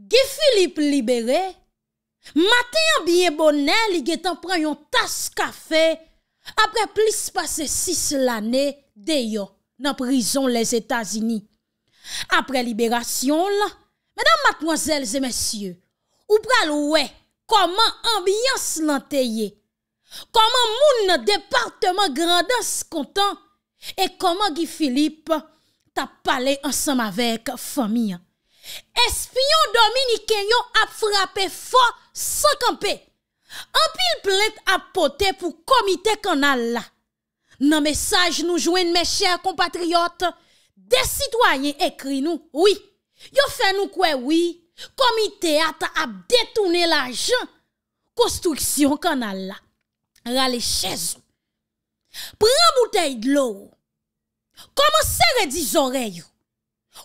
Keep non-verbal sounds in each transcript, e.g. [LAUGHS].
Gifilip libere, maten yon biye bonen li getan pran yon tas kafe apre plis pase 6 lane deyo nan prison les Etats-Unis. Apre liberasyon la, madame, mademoiselles et messieurs, ou pral wè, koman ambiyans lanteyye, koman moun departement grandans kontan, e koman Gifilip tap pale ansam avek fami ya. Espion Dominike yo ap frape fo San kampe An pil plet ap pote pou komite kanal la Nan mesaj nou jwen mè chèr kompatriot De sitwayen ekri nou Oui Yo fè nou kwe oui Komite ata ap detoune la jen Konstruksyon kanal la Rale chèz Pren bouteille d'lou Koman sère di zorey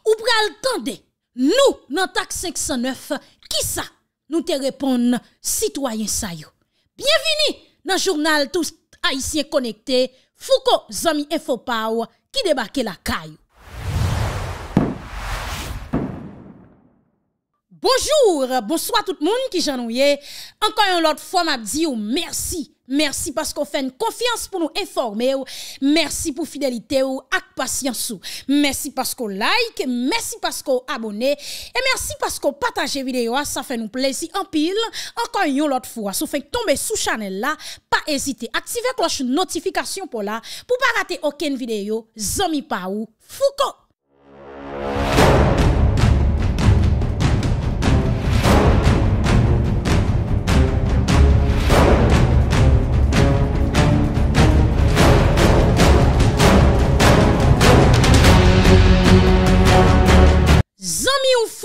Ou pral tende Nou nan tak 509, ki sa nou te repon sitwayen sayo. Bienveni nan jurnal tout a isye konekte, foko zami e fopaw ki debake la kayo. Bonjour, bonsoit tout moun ki janouye, ankan yon lot fom ap diyo, mersi. Merci parce qu'on fait une confiance pour nous informer. Merci pour fidélité ou patience. Merci parce qu'on like, merci parce qu'on abonne et merci parce qu'on partage vidéo. Ça fait nous plaisir en pile. Encore une autre fois, si vous faites tomber sous channel là, pas hésiter. Activez cloche notification pour là pour pas rater aucune vidéo. Zomi Paou Foucault.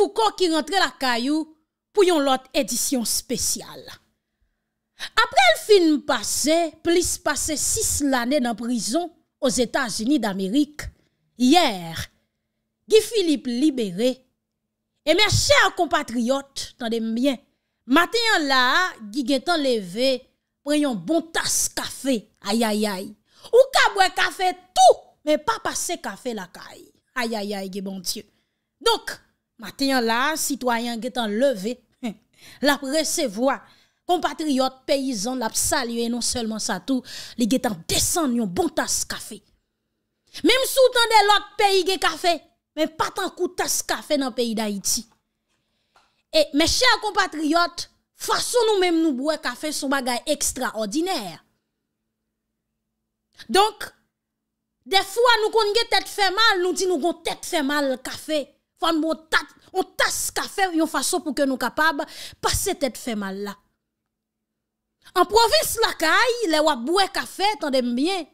Pourquoi qui rentrait la caillou pour une autre édition spéciale. Après le film passé, plus passé six l'année dans prison aux États-Unis d'Amérique, hier, Guy Philippe libéré. Et mes chers compatriotes, attendez bien, matin là, Guy enlevé levé, prenons bon tasse café, aïe aïe aïe. Ou kabwe café tout, mais pas passer café la caille. Aïe aïe aïe, bon Dieu. Donc, Matin là, citoyen getan levé, [LAUGHS] la recevoir compatriotes paysans l'a salué non seulement ça tout, li getan descend yon bon tasse café. Même sous tant de l'autre pays café, mais pas tant tasse café dans pays d'Haïti. Et mes chers compatriotes, façon nous même nous boire café son bagay extraordinaire. Donc des fois nous kon tête fait mal, nous dit nous kon tête fait mal café. fan mwo tas kafe yon fason pou ke nou kapab, pase te te fe mal la. An provins lakay, le wap boue kafe, tan dem bien,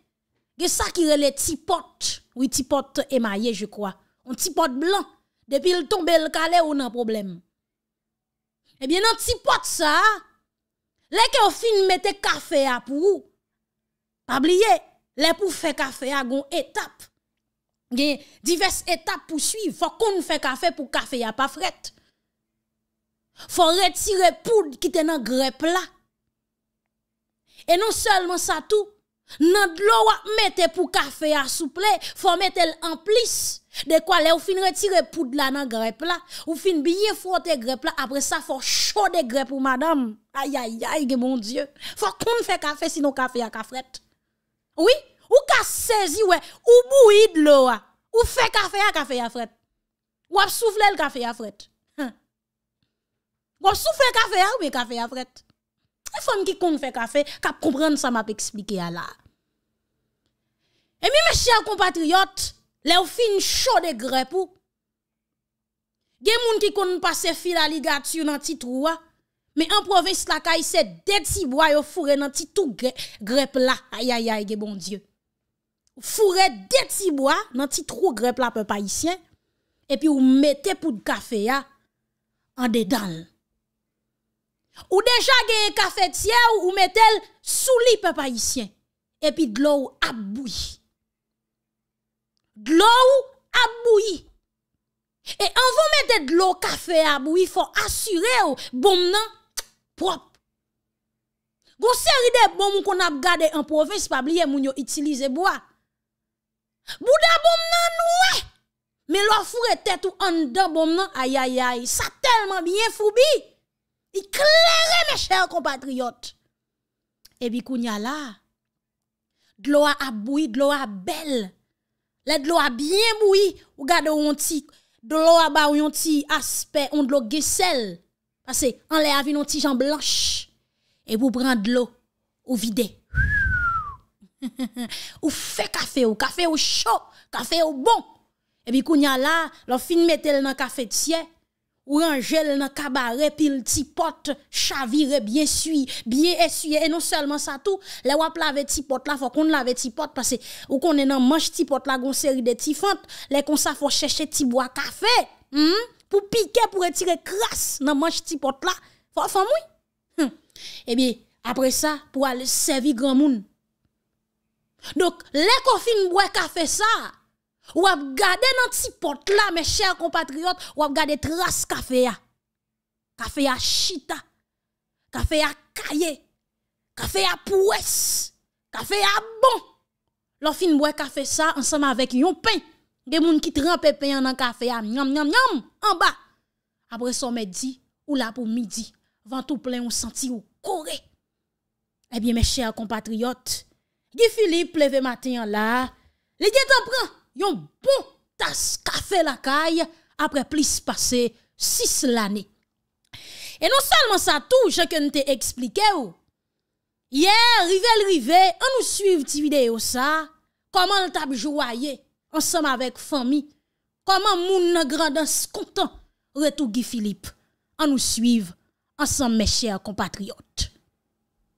ge sa ki rele ti pot, ou ti pot emaye, je kwa, an ti pot blan, depi l tombe l kale, ou nan problem. Ebyen an ti pot sa, le ke ou fin mette kafe a pou, pa blye, le pou fe kafe a goun etap, y a diverses étapes pour suivre. Faut qu'on fait café pour café a pas fret. Faut retirer poudre qui te dans grep là. Et non seulement ça tout, nan l'eau mette pour café à souple, faut mettre en plus. De quoi les ou fin retirer poudre là dans grep là, ou fin bien frotter grep là, après ça faut chauder grep pour madame. Aïe aïe aïe, mon dieu. Faut qu'on fait café sinon café a cafrette. Oui? Ou ka saisi ouais, ou bouilli de l'eau, ou fait café à café à fret. Ou ap souffle le café à fret. Hum. Ou souffle café ou bien café à fret. Les femmes qui compte faire café, cap comprendre ça m'a expliqué là. Et bien mes chers compatriotes, les fin chaud de grep ou. Gen moun ki kon passe fil à ligature dans petit trou mais en province la caille c'est des petits bois yo fourré dans tout grep là. Aïe aïe aïe bon Dieu. furet deti bwa nan ti tro grepla pe pa isyen, epi ou mette poud kafe ya an dedan. Ou deja genye kafe tse ou ou mette souli pe pa isyen, epi dlo ou ap boui. Dlo ou ap boui. E an vou mette dlo ou kafe ya ap boui, fò asyre ou bom nan prop. Gon seride bom ou kon ap gade an profes pabliye moun yo itilize bwa, Bouda bon nan noue, me lo fure tet ou an da bon nan, ayayay, sa telman byen fubi, iklere me chèr kompatriyot. Ebi kou nyala, dlo a aboui, dlo a bel, le dlo a byen moui, ou gade ou yon ti, dlo a ba ou yon ti aspe, ou dlo gesel. Pase, an le avin yon ti jan blanche, e pou bran dlo ou vide. [LAUGHS] Ou fe kafe ou, kafe ou chou Kafe ou bon Ebi koun ya la, lo fin metel nan kafe tse Ou an jel nan kabare Pil ti pot, chavire Bien suye, bien esuye E non selman sa tou, le wap lave ti pot la Fokon lave ti pot, pase Ou konen nan manj ti pot la, gonseri de ti font Le konsa fok cheshe ti bwa kafe hmm? Pou pike, pou retire kras Nan manj ti pot la Fokon mwen Ebi, apre sa, pou al sevi gran moun Dok, lè kon fin mwè kafe sa, wap gade nan ti pot la, mè chèr kompatriot, wap gade tras kafe ya. Kafe ya chita, kafe ya kaye, kafe ya pwes, kafe ya bon. Lò fin mwè kafe sa, ansanm avèk yon pen, gen moun ki tre anpe pen anan ah, kafe ya, nyam, nyam, nyam, anba. Apre somè di, ou la pou midi, van tou plè yon senti yon kore. Ebyen eh mè chèr kompatriot, Gifilip leve maten la, li gen tan pran yon bon tas kafe lakay apre plis pase 6 lane. E non salman sa tou, chenke nou te eksplike ou. Ye, rive lrive, an nou suive ti video sa, koman l tabjou a ye, ansam avek fami, koman moun nan grandans kontan, retou Gifilip, an nou suive, ansam me chèr kompatriot.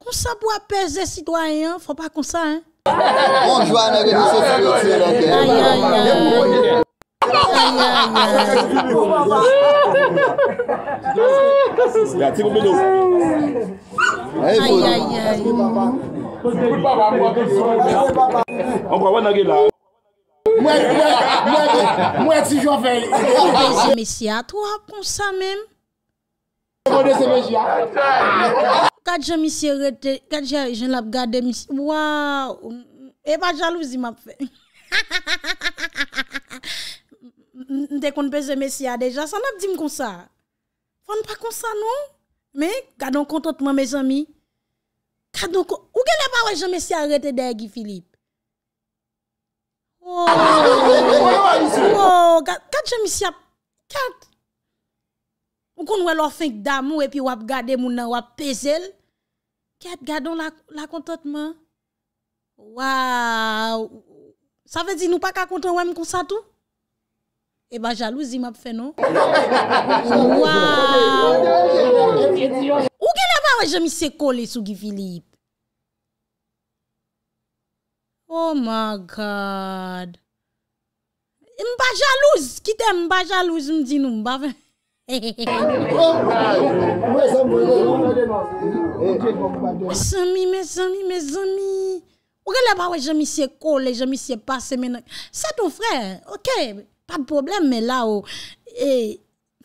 Koun sa bo apè zè si do ayen, fò pa koun sa, hein? On jwa nè geni se fè yon tè. Ayayay. Ayayay. Ayayay. Ayayay. Mwen si jo vè. Mwen si jo vè. Mwen si yo vè. Kat jemisye rete, kat jenlap gade misi, waw, e pa jalouzi map fe. Nde kon pe jemisye a deja, san ap di m konsa. Fon pa konsa nou, me, kadon kontot mwa me zami. Kadon kontot, ou genle pa we jemisye rete degi, Filip? Waw, waw, kat jemisye ap kat. Ou kon wè lò fèk dam wè pi wè ap gade moun nan wè ap pè zèl. Kè ap gade lò lò akontotman. Waw. Sa vè di nou pa kakonton wèm kon sa tou? E ba jalouz im ap fè non? Waw. Ou genè wè wè jè mi se kole sou gifili? Oh my god. Mba jalouz. Ki te mba jalouz mdi nou mba vè? Mes amis, mes amis, mes amis. Ou là que je me suis collé, je me suis passé maintenant. C'est ton frère, ok, pas de problème, mais là, il ne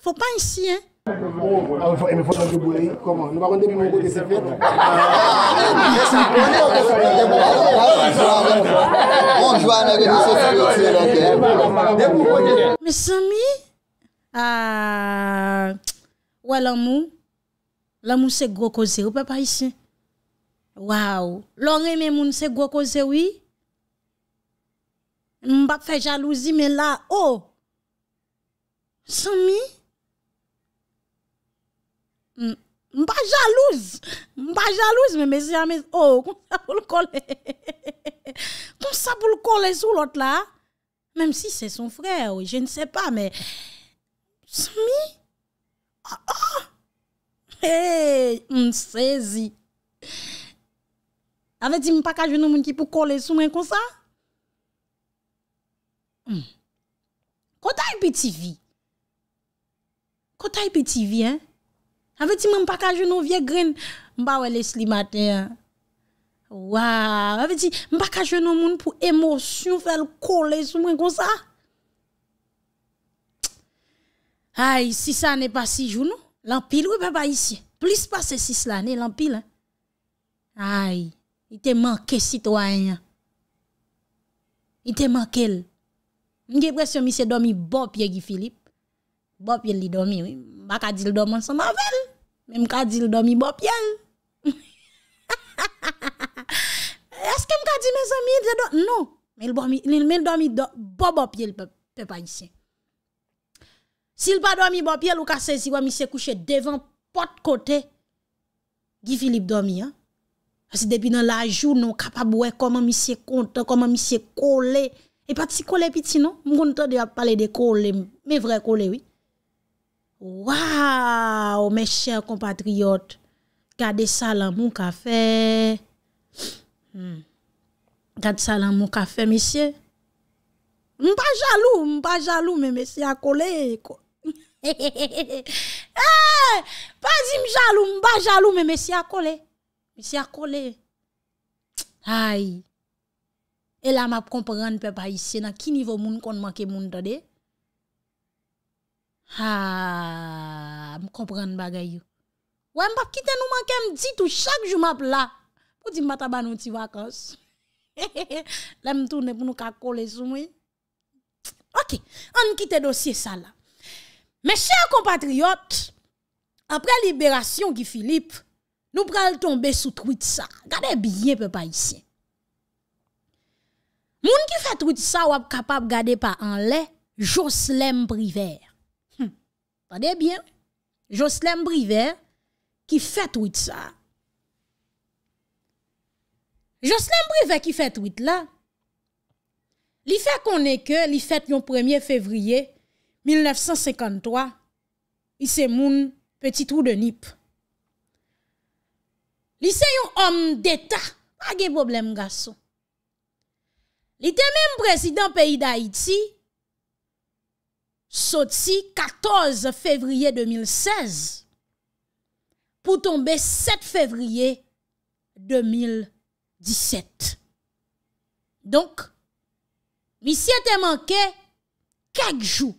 faut pas ici, hein. Mes amis, ah, ouais, l'amour. L'amour, c'est gros cause, ou pas ici. Waouh. L'oreille, mais moun, c'est gros cause, oui. pas fait jalousie, mais là, oh. Sami. pas jalouse. M'pa jalouse, mais mes amis, oh, [LAUGHS] comme ça pour le coller. comme ça pour le coller sur l'autre là. Même si c'est son frère, oui, je ne sais pas, mais. Smi? A-a? Ah, ah. Hey, msezi. Aveti mpaka jounou moun ki pou kole soumen kon sa? Hmm. Kota ipi e ti vi? Kota ipi e ti vi, eh? Aveti mpaka jounou vie green mba wele sli mate, eh? Waw! Aveti mpaka jounou moun pou emosyon fel kole soumen kon sa? A! Ay, 6 an e pa 6 jou nou. Lampil wè pe pa isye. Plis pa se 6 lane, lampil an. Ay, i te manke sitwa enya. I te mankel. Mge presyon mi se domi bo pye gi Filip. Bo pye li domi, wè. Mba ka di l doman son mavel. Mbe mka di l domi bo pye. [LAUGHS] Eske mka di men somi, non, men l domi bo bo pye l pe pa isye. Sil pa do mi bo, piye lou ka sezi, wè mi se kouche devan pot kote. Gi Filip do mi, an. Asi depi nan la joun, an, kapab wè koman mi se konta, koman mi se kole. E pati kole piti, non? Mwen konta de ap pale de kole, me vre kole, wè. Waw, men chèr kompatriot. Gade salan moun kafe. Hmm. Gade salan moun kafe, mesye. Mwen pa jalou, mwen pa jalou, men mesye a kole, eko. He he he he he he he he. He! Pas im jalou, mba jalou, me mesi akole. Mesi akole. Ay! Ela map kompren pe pa isye, na ki nivou moun kon manke moun do de? Ha! M kompren bagayou. Ou e map kite nou manke m titou, chak jou map la. Ou di mbata ban mou ti wakos? He he he he he. Lem mtoune pou nou kakole sou mwen. Ok. An kite dosye sa la. Mes chers compatriotes, après libération Guy Philippe, nous prenons tomber sous tweet ça. Gardez bien, peuple ici. Moun qui fait tweet ça, ou capable de garder par en lait, Jocelyn Brivert. Hum. Vous bien. Jocelyn Brivert, qui fait tweet ça. Jocelyn Briver qui fait tweet là, Li fait qu'on est que, li fait le 1er février 1953, lise moun petit rou de nip. Lise yon om deta, wage boblem gaso. Lite menm prezident peyi da Haiti, soti 14 fevriye 2016, pou tombe 7 fevriye 2017. Donk, lise te manke kek jou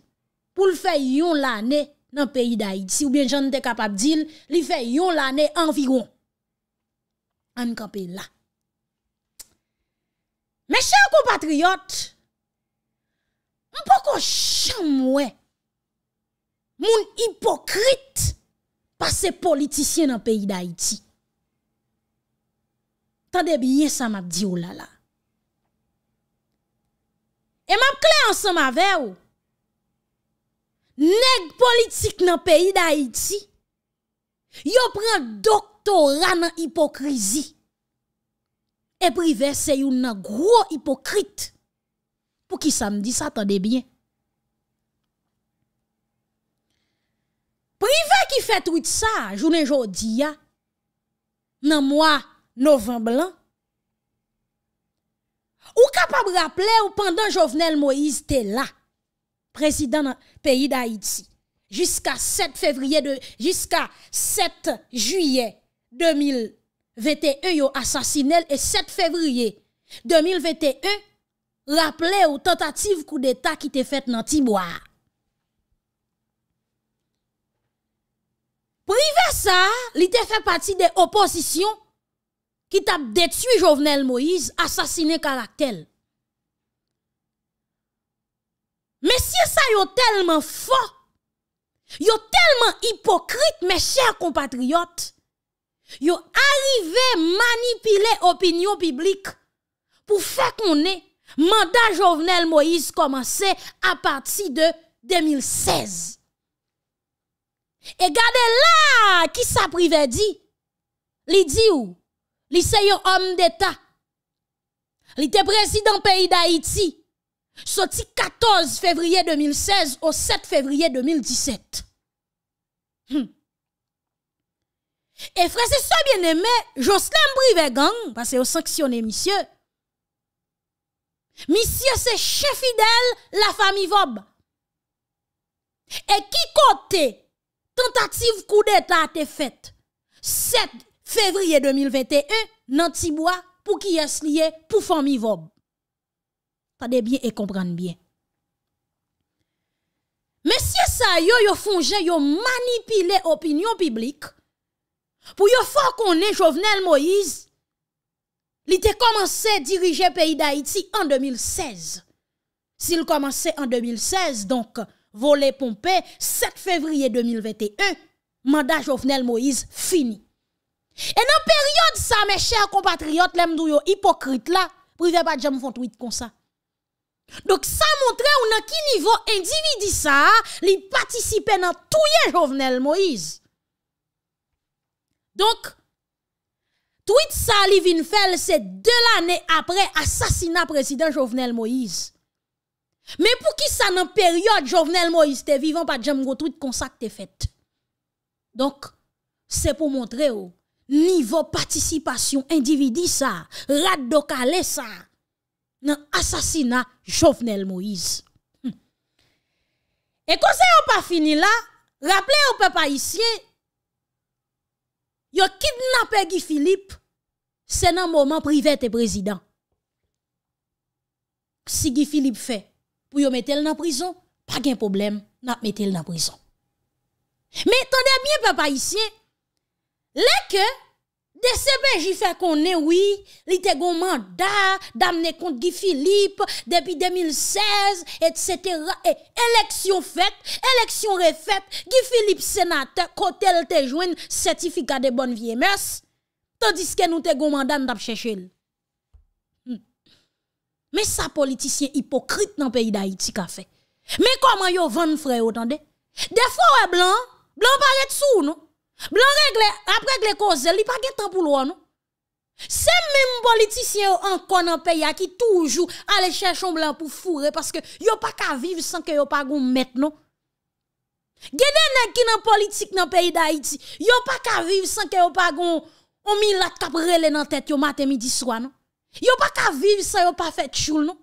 pou l fè yon lanè nan peyi da iti. Si oubyen jen te kapap dil, li fè yon lanè anviron. An kapè la. Mè chè an kon patriyot, mpoko chan mwè, moun hipokrit, pa se politisyen nan peyi da iti. Tade biye sa map diyo lala. E map kli ansan ma veyo, Neg politik nan peyi da iti, yo pren doktoran nan hipokrizi, e prive se yon nan gro hipokrit, pou ki sa mdi sa tonde bien. Prive ki fet wit sa, jounen jodi ya, nan mwa novemb lan, ou kapab rapple ou pandan jovenel Moïse te la, prezidant nan peyi d'Haïti. Jiska 7 juye 2000 VTE yo asasinel et 7 februye 2000 VTE rappele ou tentative kou d'Etat ki te fèt nan Tibwa. Prive sa, li te fèt pati de oposisyon ki tap detu Jovenel Moïse asasine karaktel. ça ça tellement fort fò, tellement hypocrite, mes chers compatriotes, yon arrivé manipuler opinion publique pour faire qu'on ait. mandat Jovenel Moïse commençait à partir de 2016. Et regardez là qui s'apprivait dit, dit? li dit ou, li se yo homme d'État. d'Haïti, Soti 14 fevriye 2016 Ou 7 fevriye 2017 E fre se so bien eme Joslem brive gang Pase yo sanksyone misye Misye se che fidel La fami vob E ki kote Tentative kou deta ate fet 7 fevriye 2021 Nan tibwa pou ki es liye Pou fami vob des bien et comprendre bien. Monsieur ça yo yo ils yo manipulé opinion publique pour yo qu'on Jovenel Moïse. Il a commencé à diriger pays d'Haïti en 2016. S'il commençait en 2016, donc volé, pompé 7 février 2021, mandat Jovenel Moïse fini. Et dans période ça mes chers compatriotes, les yo hypocrite là, privé pas de font tweet comme ça. Donk sa montre ou nan ki nivou individi sa li patisipe nan touye Jovenel Moïse. Donk, tout sa li vin fel se de l'anè apre asasina presiden Jovenel Moïse. Men pou ki sa nan peryode Jovenel Moïse te vivan pa djem go tout konsak te fet. Donk, se pou montre ou, nivou patisipasyon individi sa, rad do kalè sa. dans l'assassinat Jovenel Moïse. Et quand n'avez pas fini là, rappelez au peuple haïtien, yo kidnappé Guy Philippe, c'est dans moment privé de président. Si Guy Philippe fait, pour yo mettre en prison, pas de problème, n'a mettre en prison. Mais attendez bien peuple haïtien, les que De sebe jifè konè wè, li te gomanda, damne kont Gifilip, depi 2016, et cetera, e, eleksyon fèt, eleksyon refèt, Gifilip senatè, kotèl te jwen, sertifika de bon vie mers, tandiske nou te gomanda n tap chèchèl. Hmm. Me sa politisye hipokrit nan peyi da iti ka fè. Me koman yo van freyo, tande? De fò wè blan, blan parè tsou, nou? Blan regle, ap regle koze, li pa gen tan pou lwa nou. Se men politisyen yo an kon an peya ki toujou ale chè chan blan pou fure, paske yo pa ka viv san ke yo pa gon met nou. Gede neg ki nan politik nan peyi da iti, yo pa ka viv san ke yo pa gon omilat kap rele nan tèt yo matè midi swa nou. Yo pa ka viv san yo pa fet choul nou.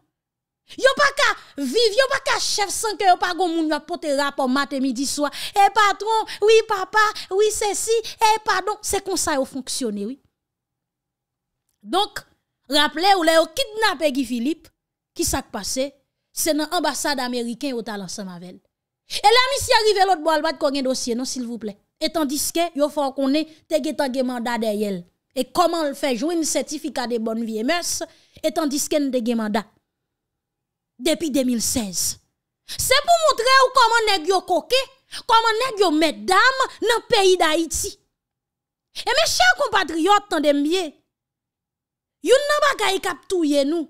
Yo pas qu'à vivre, yo pas qu'à chef sans que yo pas gon moun te rapport matin midi soir. Eh patron, oui papa, oui ceci, eh pardon, c'est comme ça yo fonctionne. oui. Donc, rappelez ou le yo kidnappé Guy Philippe, qui s'est passé? C'est dans l'ambassade américaine au talent ensemble Et là monsieur arrivé l'autre bois bat le dossier non s'il vous plaît. Et tandis que yo faut qu'on ait te mandat derrière Et comment le fait jouer un certificat de bonne vie et mœurs et tandis que de mandat Depi 2016 Se pou moutre ou koman neg yo koke Koman neg yo medam Nan peyi da iti E me chan kompatriot tan demye Yon nan ba gayi kaptouye nou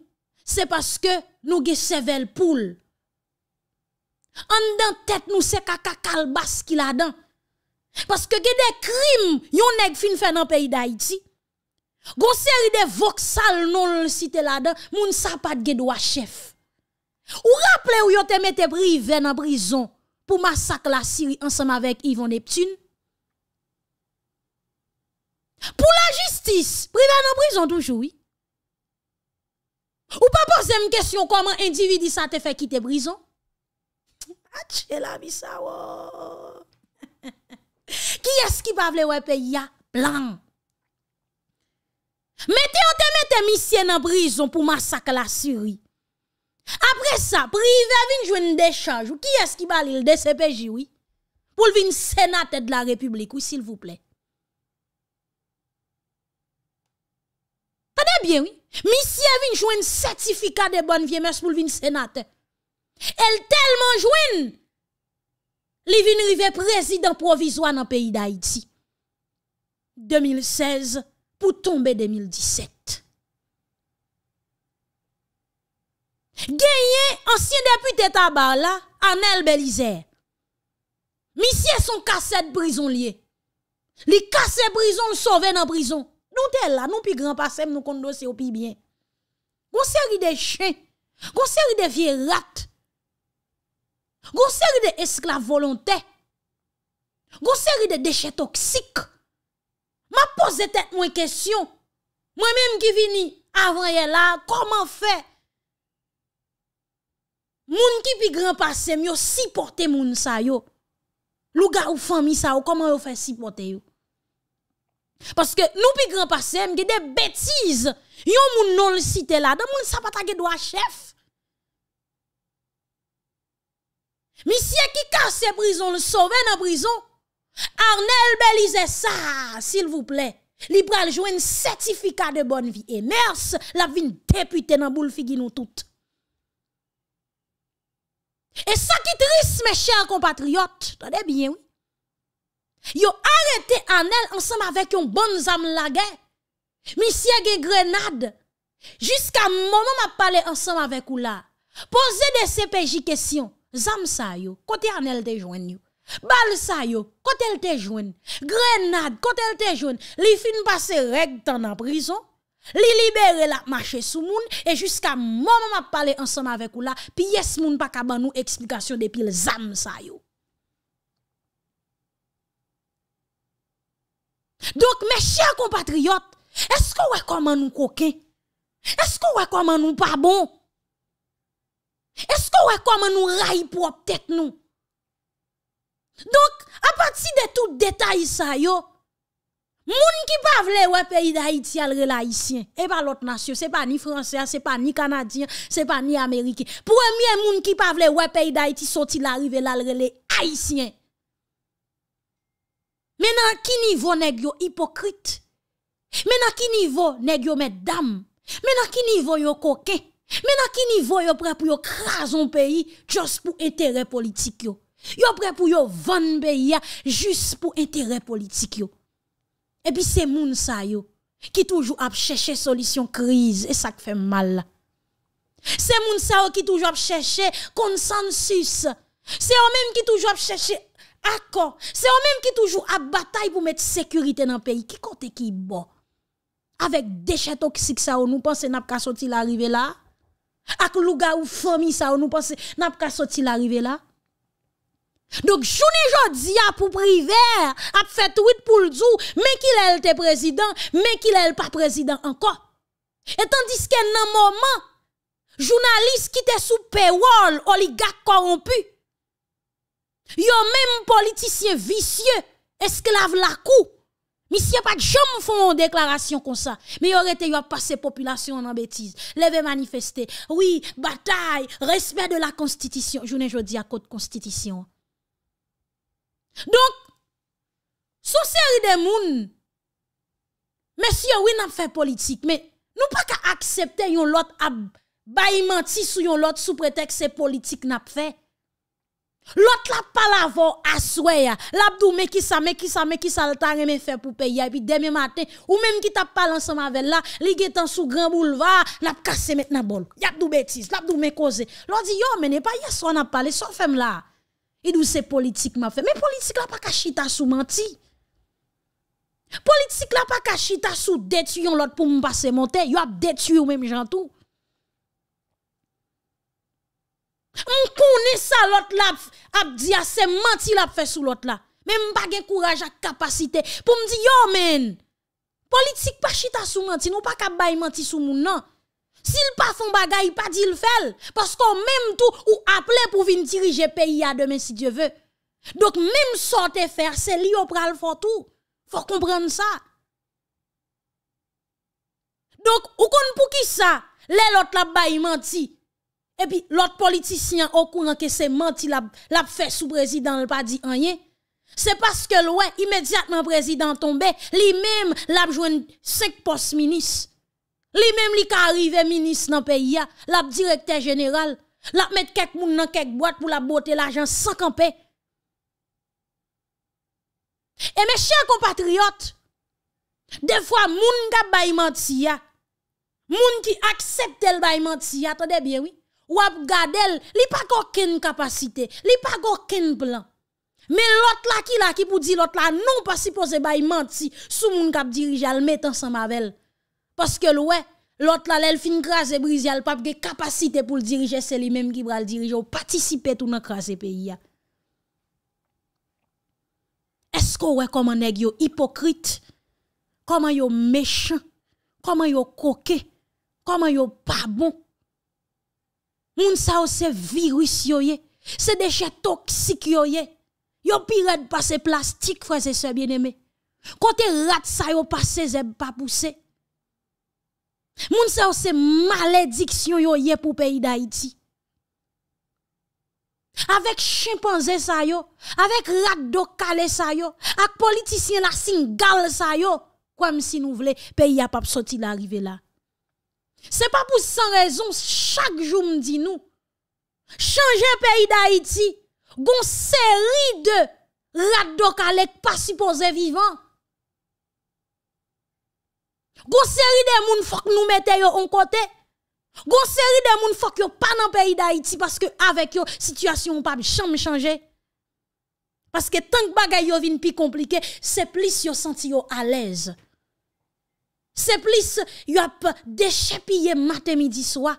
Se paske nou ge sevel poul An dan tet nou se kaka kalbas ki la dan Paske ge de krim yon neg fin fe nan peyi da iti Gon seri de vok sal nou le site la dan Moun sapat ge dwa chef Ou rappele ou yon te mette privè nan brison pou masak la siri ansèm avèk Yvon Neptun? Pou la jistis privè nan brison douchou? Ou pa pose mè kèsyon koman individi sa te fè [LAUGHS] ki te brison? Atchè la misa wò! Ki eski pa vle wè pe ya plan? Mè te yon te mette misè nan brison pou masak la siri? Apre sa, pri ve vin jwen dechaj ou ki eski balil de sepeji oui pou lvin senate de la republik oui sil vouple. Fade bien oui, misi e vin jwen setifika de bon vye mes pou lvin senate. El telman jwen li vin rive prezident provizwa nan peyi da Haiti. 2016 pou tombe 2017. Genye, ansyen depute taba la, anel belize. Mi siye son kase de brison liye. Li kase brison, souvene brison. Non te la, non pi gran passem nou kondosye ou pi bien. Gonseri de chen, gonseri de vie rat. Gonseri de esklave volontè. Gonseri de deche toksik. Ma pose tet mwen kesyon. Mwen mèm ki vini, avan ye la, koman fè? Moun ki pi granpassem yo siporte moun sa yo. Lou ga ou fami sa yo, koman yo fe sipote yo? Paske nou pi granpassem ge de betize. Yo moun non le site la, da moun sapata ge do a chef. Mi siye ki kase prison, le sove nan prison. Arnel belize sa, sil vouple. Libral jwen nse tipika de bon vi. E mers la vin depute nan boule fi gino toute. Et ça qui triste, mes chers compatriotes, attendez bien, oui. Yo arrêté Anel ensemble avec une bonne âme la guerre. Monsieur Grenade. Jusqu'à moment m'a parlé ensemble avec ou là. Posez des CPJ questions. Zam sa yo, côté Anel te joigne Bal sa yo, côté elle te joigne. Grenade, côté elle te joigne. Li fin passe règle en prison. Les libérer, la marcher sous moun et jusqu'à moment m'a parlé ensemble avec ou là yes moun pas ka ban explication depuis le zam sa yo. Donc mes chers compatriotes, est-ce qu'on voit comment nous coquin Est-ce qu'on voit comment nous pas bon Est-ce qu'on voit comment nous raille pour tête nous Donc à partir de tout détail ça yo Moun ki pa vle wè peyi da iti alre la hisyen, e pa lot nasyon, se pa ni fransean, se pa ni kanadyan, se pa ni amerikyan. Pou emye moun ki pa vle wè peyi da iti soti la rive la alre le hisyen. Mè nan ki nivou neg yo hipokrite? Mè nan ki nivou neg yo mè dam? Mè nan ki nivou yo koke? Mè nan ki nivou yo pre pou yo krason peyi jous pou entere politik yo? Yo pre pou yo van beya jous pou entere politik yo? Et puis c'est moun sa qui toujours à chercher solution crise et ça fait mal. C'est moun sa qui toujours a chercher consensus. C'est eux même qui toujours a chercher accord. C'est eux même qui toujours a bataille pour mettre sécurité dans le pays. Qui compte qui bon? Avec déchets toxiques ça nous pensons n'a pas sorti l'arrivée là. Avec louga ou famille ça nous pensons n'a pas sorti l'arrivée là. Donc, journée jodi a pour privé, a fait tweet pour le dou, mais qu'il est le président, mais qu'il est pas président encore. Et tandis que dans moment, journaliste qui était sous paywall, oligarque corrompu, yo même politicien vicieux, esclave la cou. Monsieur pas de qui font une déclaration comme ça. Mais il aurait été passé population en bêtise. leve manifester. Oui, bataille, respect de la constitution. Journée jodi à code constitution. Donk, sou seri de moun, mè sye wè nan fè politik, mè nou pa ka akseptè yon lot a baymenti sou yon lot sou pretèk se politik nan fè. Lot la pal avò aswe ya, labdou mè ki sa mè ki sa mè ki sa tan remè fè pou pey ya, pi demè matè, ou mèm ki ta pal ansèm avè la, ligè tan sou gran bouleva, nan kase mè nan bol, yabdou betis, labdou mè koze. Lot di yo mè, mè ne pa yaswa nan pal, leso fèm la, E dou se politik ma fe. Me politik la pa ka chita sou manti. Politik la pa ka chita sou detu yon lot pou mou pase monte. Yo ap detu yon mèm jantou. Mou kounen sa lot la ap di ase manti la ap fe sou lot la. Me mou pa gen kouraj ak kapasite. Pou mou di yo men. Politik pa chita sou manti nou pa ka bayi manti sou moun nan. S'il pas font bagay, pas dit le fait. Parce qu'on même tout, ou appelé pour venir diriger pays à demain si Dieu veut. Donc même sorte faire, c'est lui au pral fort tout. Faut comprendre ça. Donc, ou kon pour qui ça? l'autre la menti. Et puis, l'autre politicien au courant que c'est menti la, la fait sous président, le pas dit rien. C'est parce que oui, immédiatement président tombé, lui-même l'a joué 5 postes ministres. Li même li ka arrivé ministre dans pays la directeur général, la mettre kek moun dans quelques boîte pour la botter l'argent sans camper. Et mes chers compatriotes, des fois moun ka bay menti ya. Moun qui accepte le bay menti attendez bien oui. Ou ap gade l, li pa aucune capacité, li pa aucun plan. Mais l'autre là qui là qui pour dire l'autre là non pas supposé bay menti sous moun k'ap dirige le met ensemble avec Paske l wè, l ot la lèl fin krasè brisia l papke kapasite pou l dirije se li mèm ki bra l dirije ou patisipe tou nan krasè peyi ya. Esko wè koman neg yo hipokrite, koman yo mechan, koman yo koke, koman yo pabon. Moun sa yo se virus yo ye, se deje toksik yo ye, yo piret pase plastik fwese se bieneme. Kote rat sa yo pase zeb papousey. Moun sa se malédiction yo yé pour pays d'Haïti. Avec chimpanzé sa yo, avec rat do avec politicien la singal sa yo, comme si nous voulons pays a pas sorti arrivé là. C'est pas pour sans raison chaque jour me dis nous changer pays d'Haïti, gon série de rat do pas supposé vivant. Gon série de moun fok nous mette yo en côté. Gon série de moun fok yo pas dans pays d'Haïti parce que avec yo situation pas chanm changer. Parce que tant que bagay yo vin plus compliqué, c'est plus yo senti yo à l'aise. C'est plus yo a déchépillé matin midi soir.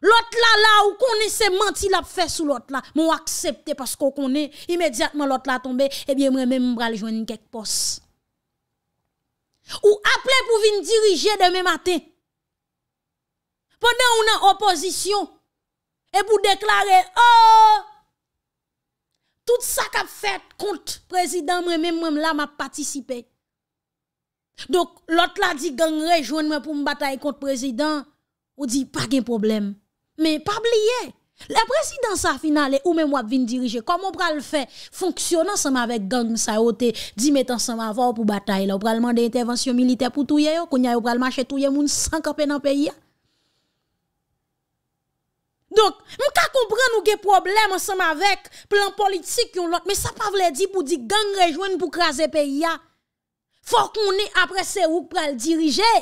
L'autre là là ou connaît se menti l'a fait sur l'autre là, mon accepté parce qu'on connaît immédiatement l'autre là tombé, eh bien moi même m'bral joindre quelques poste. Ou appeler pour venir diriger demain matin. Pendant on en opposition. Et pour déclarer, oh, tout ça qu'a fait contre président, moi-même, moi, là, m'a participé. Donc, l'autre là dit, gang, rejoins-moi pour me battre contre président. Ou dit, pas de problème. Mais pas oublier, La presidansa final e ou men wap vin dirije, kon moun pral fè, fonksyonan seman vek gang msa ote, di metan seman vò pou batay la, ou pral man de intervensyon milite pou touye yo, kon ya yo pral manche touye moun sank apè nan peyi ya. Donk, moun ka kompran nou ge problem seman vek plan politik yon lot, men sa pa vle di pou di gang rejwen pou krasè peyi ya. Fòk moun ne apre se ou pral dirije.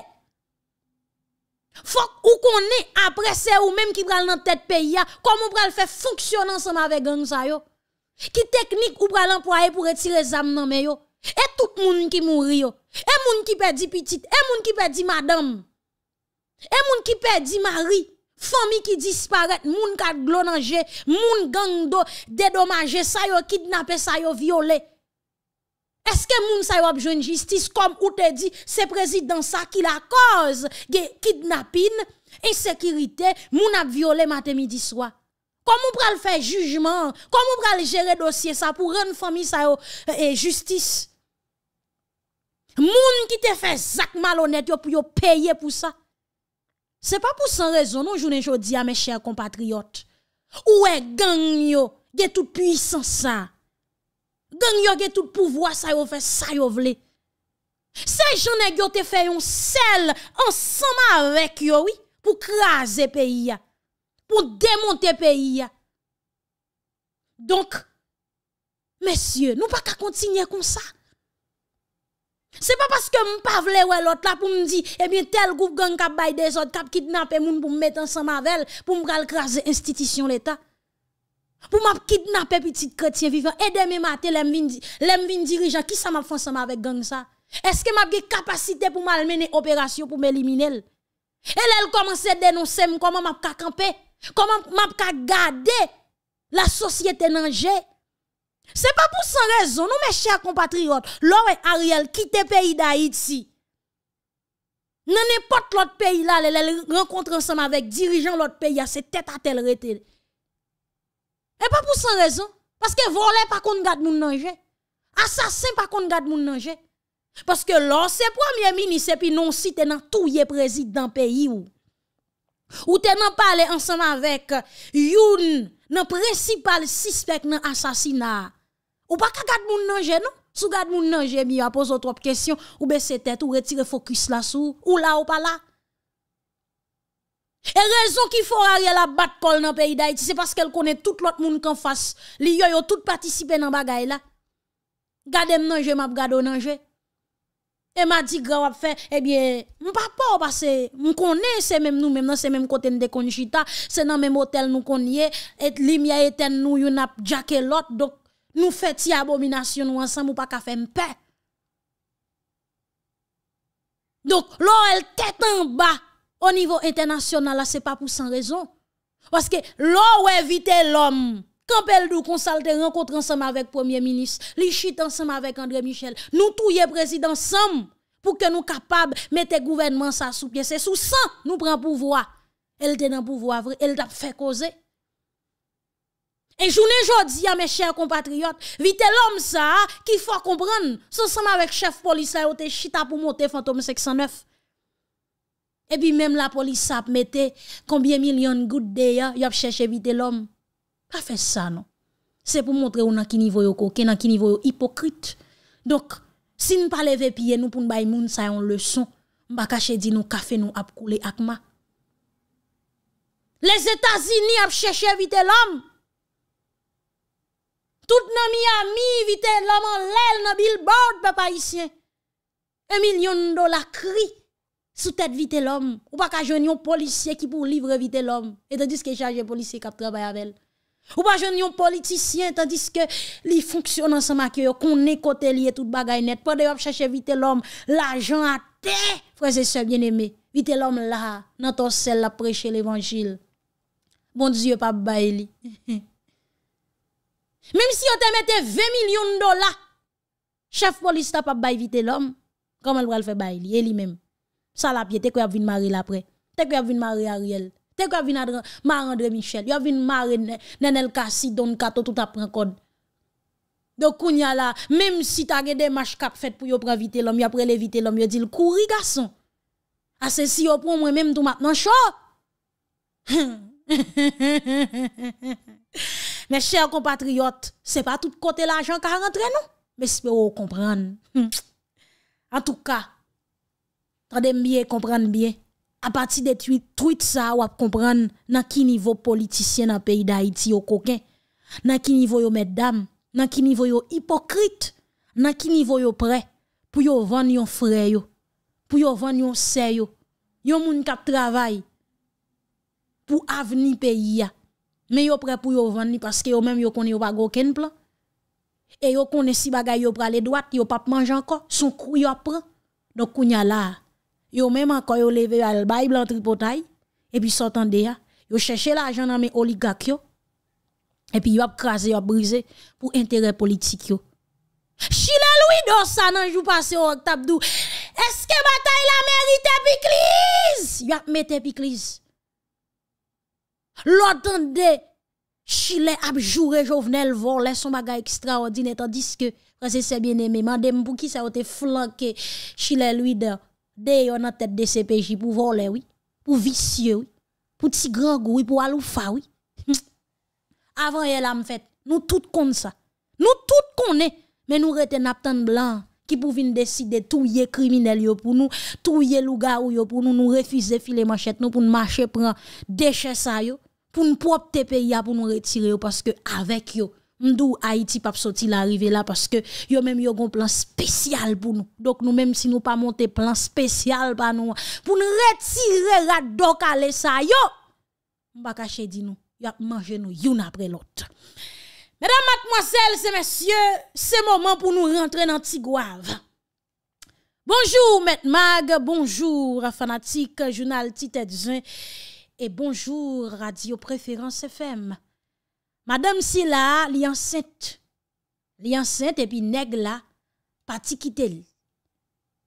Fok ou konen apre se ou menm ki pral nan tet pe ya, kom ou pral fe funksyonan se ma ve gang sa yo. Ki teknik ou pral anpwae pou retire zam nan me yo. E tout moun ki mouri yo, e moun ki pedi pitit, e moun ki pedi madam, e moun ki pedi mari, fami ki disparet, moun kat glonanje, moun gang do dedomaje, sa yo kidnape, sa yo viole. Eske moun sa yo ap joun justice kom ou te di se prezid dansa ki la koz ge kidnapin, insekirite, moun ap viole mate midi swa. Kom ou pral fè jujman, kom ou pral jere dosye sa pou renfomi sa yo eh, eh, justice. Moun ki te fè zak malonet yo pou yo peye pou sa. Se pa pou san rezon nou joun enjou di a me chèr kompatriot. Ou e gang yo ge tout puissance sa. gang yo ge tout pouvoir ça yo fait ça yo vle. Ces gens nèg yo te fait un sel ensemble avec yo oui pour craser pays pour démonter pays Donc messieurs, nous pas continuer comme ça. C'est pas parce que je pas voulais l'autre là pour me dire eh bien tel groupe gang kap bail des autres cap kidnapper moun pour me mettre ensemble avec pour me craser institution l'état. Pour m'a kidnapper petit chrétien vivant et demain matin l'aime dirigeants, dirigeant qui ça m'a fait ensemble avec gang ça Est-ce que m'a capacité pour mener opération pour m'éliminer et elle commence à dénoncer comment m'a ka camper, comment m'a ka garder la société danger. C'est pas pour sans raison, nous mes chers compatriotes, et Ariel quitte le pays d'Haïti. Dans n'importe l'autre pays là, elle rencontre ensemble avec dirigeants l'autre pays, c'est tête à tête E pa pou san rezon, paske volè pa kon gade moun nanje, asasin pa kon gade moun nanje. Paske lan se pwamye minise pi non si tenan touye prezid dan peyi ou. Ou tenan pale ansan avèk youn nan prezipal non? sispek nan asasina. Ou pa ka gade moun nanje nou? Sou gade moun nanje mi a pozo trop kèsyon, ou bè se tèt ou retire fokus la sou, ou la ou pa la. E rezon ki fwo a rye la bat kol nan pe iday ti, se paske el konen tout lot moun kan fwas, li yo yo tout patisipe nan bagay la. Gade m nanje map gado nanje. E ma di gwa wap fe, ebyen, m pa pa wap ase, m konen se menm nou menm nan se menm kote n de konjita, se nan menm otel nou konye, et li mia eten nou yon ap jake lot, donk nou fe ti abominasyon nou ansan, m pa ka fe m pe. Donk lor el tetan ba, au niveau international, ce n'est pas pour sans raison. Parce que est évite l'homme. Quand nous consulte rencontre ensemble avec le Premier ministre, li chite ensemble avec André Michel, nous tous président ensemble pour que nous capables de mettre le gouvernement ça sous pied. C'est sous ça nous le pouvoir. Elle est dans pouvoir, elle a fait causer. Et journée dis à mes chers compatriotes, vite l'homme ça, qu'il faut comprendre, ensemble avec chef police, il chita pour monter fantôme 609. E pi mèm la polis sa ap metè konbyen milyon gout de ya yo non. ap chèche vite l'om. Pa fè sa non. Se pou montre ou nan ki nivou yo kouke, nan ki nivou yo hipokrit. Dok, si n pa leve piye nou pou n'bay moun sa yon lèson, mba kache di nou kafe nou ap koule akma. Les Etats-Unis ap chèche vite l'om. Tout nan mi a mi vite l'om an lèl nan bilbord pa pa isye. E milyon do la kri. sous tête vite l'homme ou pas qu'à joindre un policier qui pour livrer vite l'homme et tandis que chargé policier qui travaille avec elle ou pas joindre un politicien tandis que li fonctionne ensemble avec yo qu'on est côté lié tout bagaille net pendant yo chercher vite l'homme l'argent à terre frères et sœurs bien-aimés vite l'homme là dans ton sel la prêcher l'évangile bon dieu pas Bailly [LAUGHS] même si on te mettait 20 millions de dollars chef police t'a pas bail vite l'homme comment elle va le faire bail lui même ça la pied, t'es quoi vinn marier l'après. T'es quoi vinn marier Ariel. T'es quoi vin marier André Michel. a vinn marier Nenel Kassi, Don Kato, tout apprend code. Donc, on y a là, même si t'as des matchs cap fait pour yo prendre vite l'homme, après éviter l'homme, yo dit le courir garçon. à ah, c'est si yo prend moi-même tout maintenant chaud. [LAUGHS] Mes chers compatriotes, c'est pas tout côté l'argent qui rentre, non? Mais espérons comprendre. [LAUGHS] En tout cas, de bien, comprendre bien. À partir des tweets, tweet ça, à comprendre nan quel niveau politicien dans le pays d'Haïti au coquin, Nan quel niveau yo mesdames, Nan quel niveau yo hypocrite, Nan quel niveau yo prêt pour yo vendre yon frère yo, pour yo vendre yon yo. yon moun kap travail pour avenir pays ya. Mais yo prêt pour yo vendre parce que yo même yo connaît yo pas aucun plan. Et yo connaît si bagay yo pral les droite, yo pas manger encore, son cou yo prend. Donc kounya là, yo menman kon yo leve yo al bayi blan tripotay, epi sotande ya, yo chèche la ajan nan men oligak yo, epi yo ap krasi, yo ap brise, pou entere politik yo. Chile loui do sa nan jou pase o Octabdou, eske batay la merite epi kliz, yo ap met epi kliz. Lò tande, chile ap jure jo vnen lvor, lè son baga ekstraordin, etan diske, kwen se se bien eme, mandem pou ki sa wote flanke, chile loui do, De yo nan tèt de CPJ pou vole wè, pou visye wè, pou tsi gran gou wè, pou alou fa wè. Avan yè la m fèt, nou tout kon sa, nou tout konè, men nou rete nap tan blan ki pou vin deside touye kriminelle yo, pou nou touye luga wè yo, pou nou nou refize filè manchèt nou, pou nou manchèt pran deche sa yo, pou nou popte pe ya pou nou retire yo, pou nou paske avèk yo. Ndou Haïti pap sorti l'arrivée là parce que yo même yo un plan spécial pour nous. Donc nous même si nous pas monter plan spécial pour nous pour nous retirer radok aller ça yo. M'pa cacher dit nous, y a manger nous une après l'autre. Mesdames, mademoiselles et messieurs, c'est moment pour nous rentrer dans Tigouave. Bonjour Met Mag, bonjour fanatique journal Titezun. et bonjour Radio Préférence FM. Madame Silla li ansente, li ansente epi neg la pati kite li.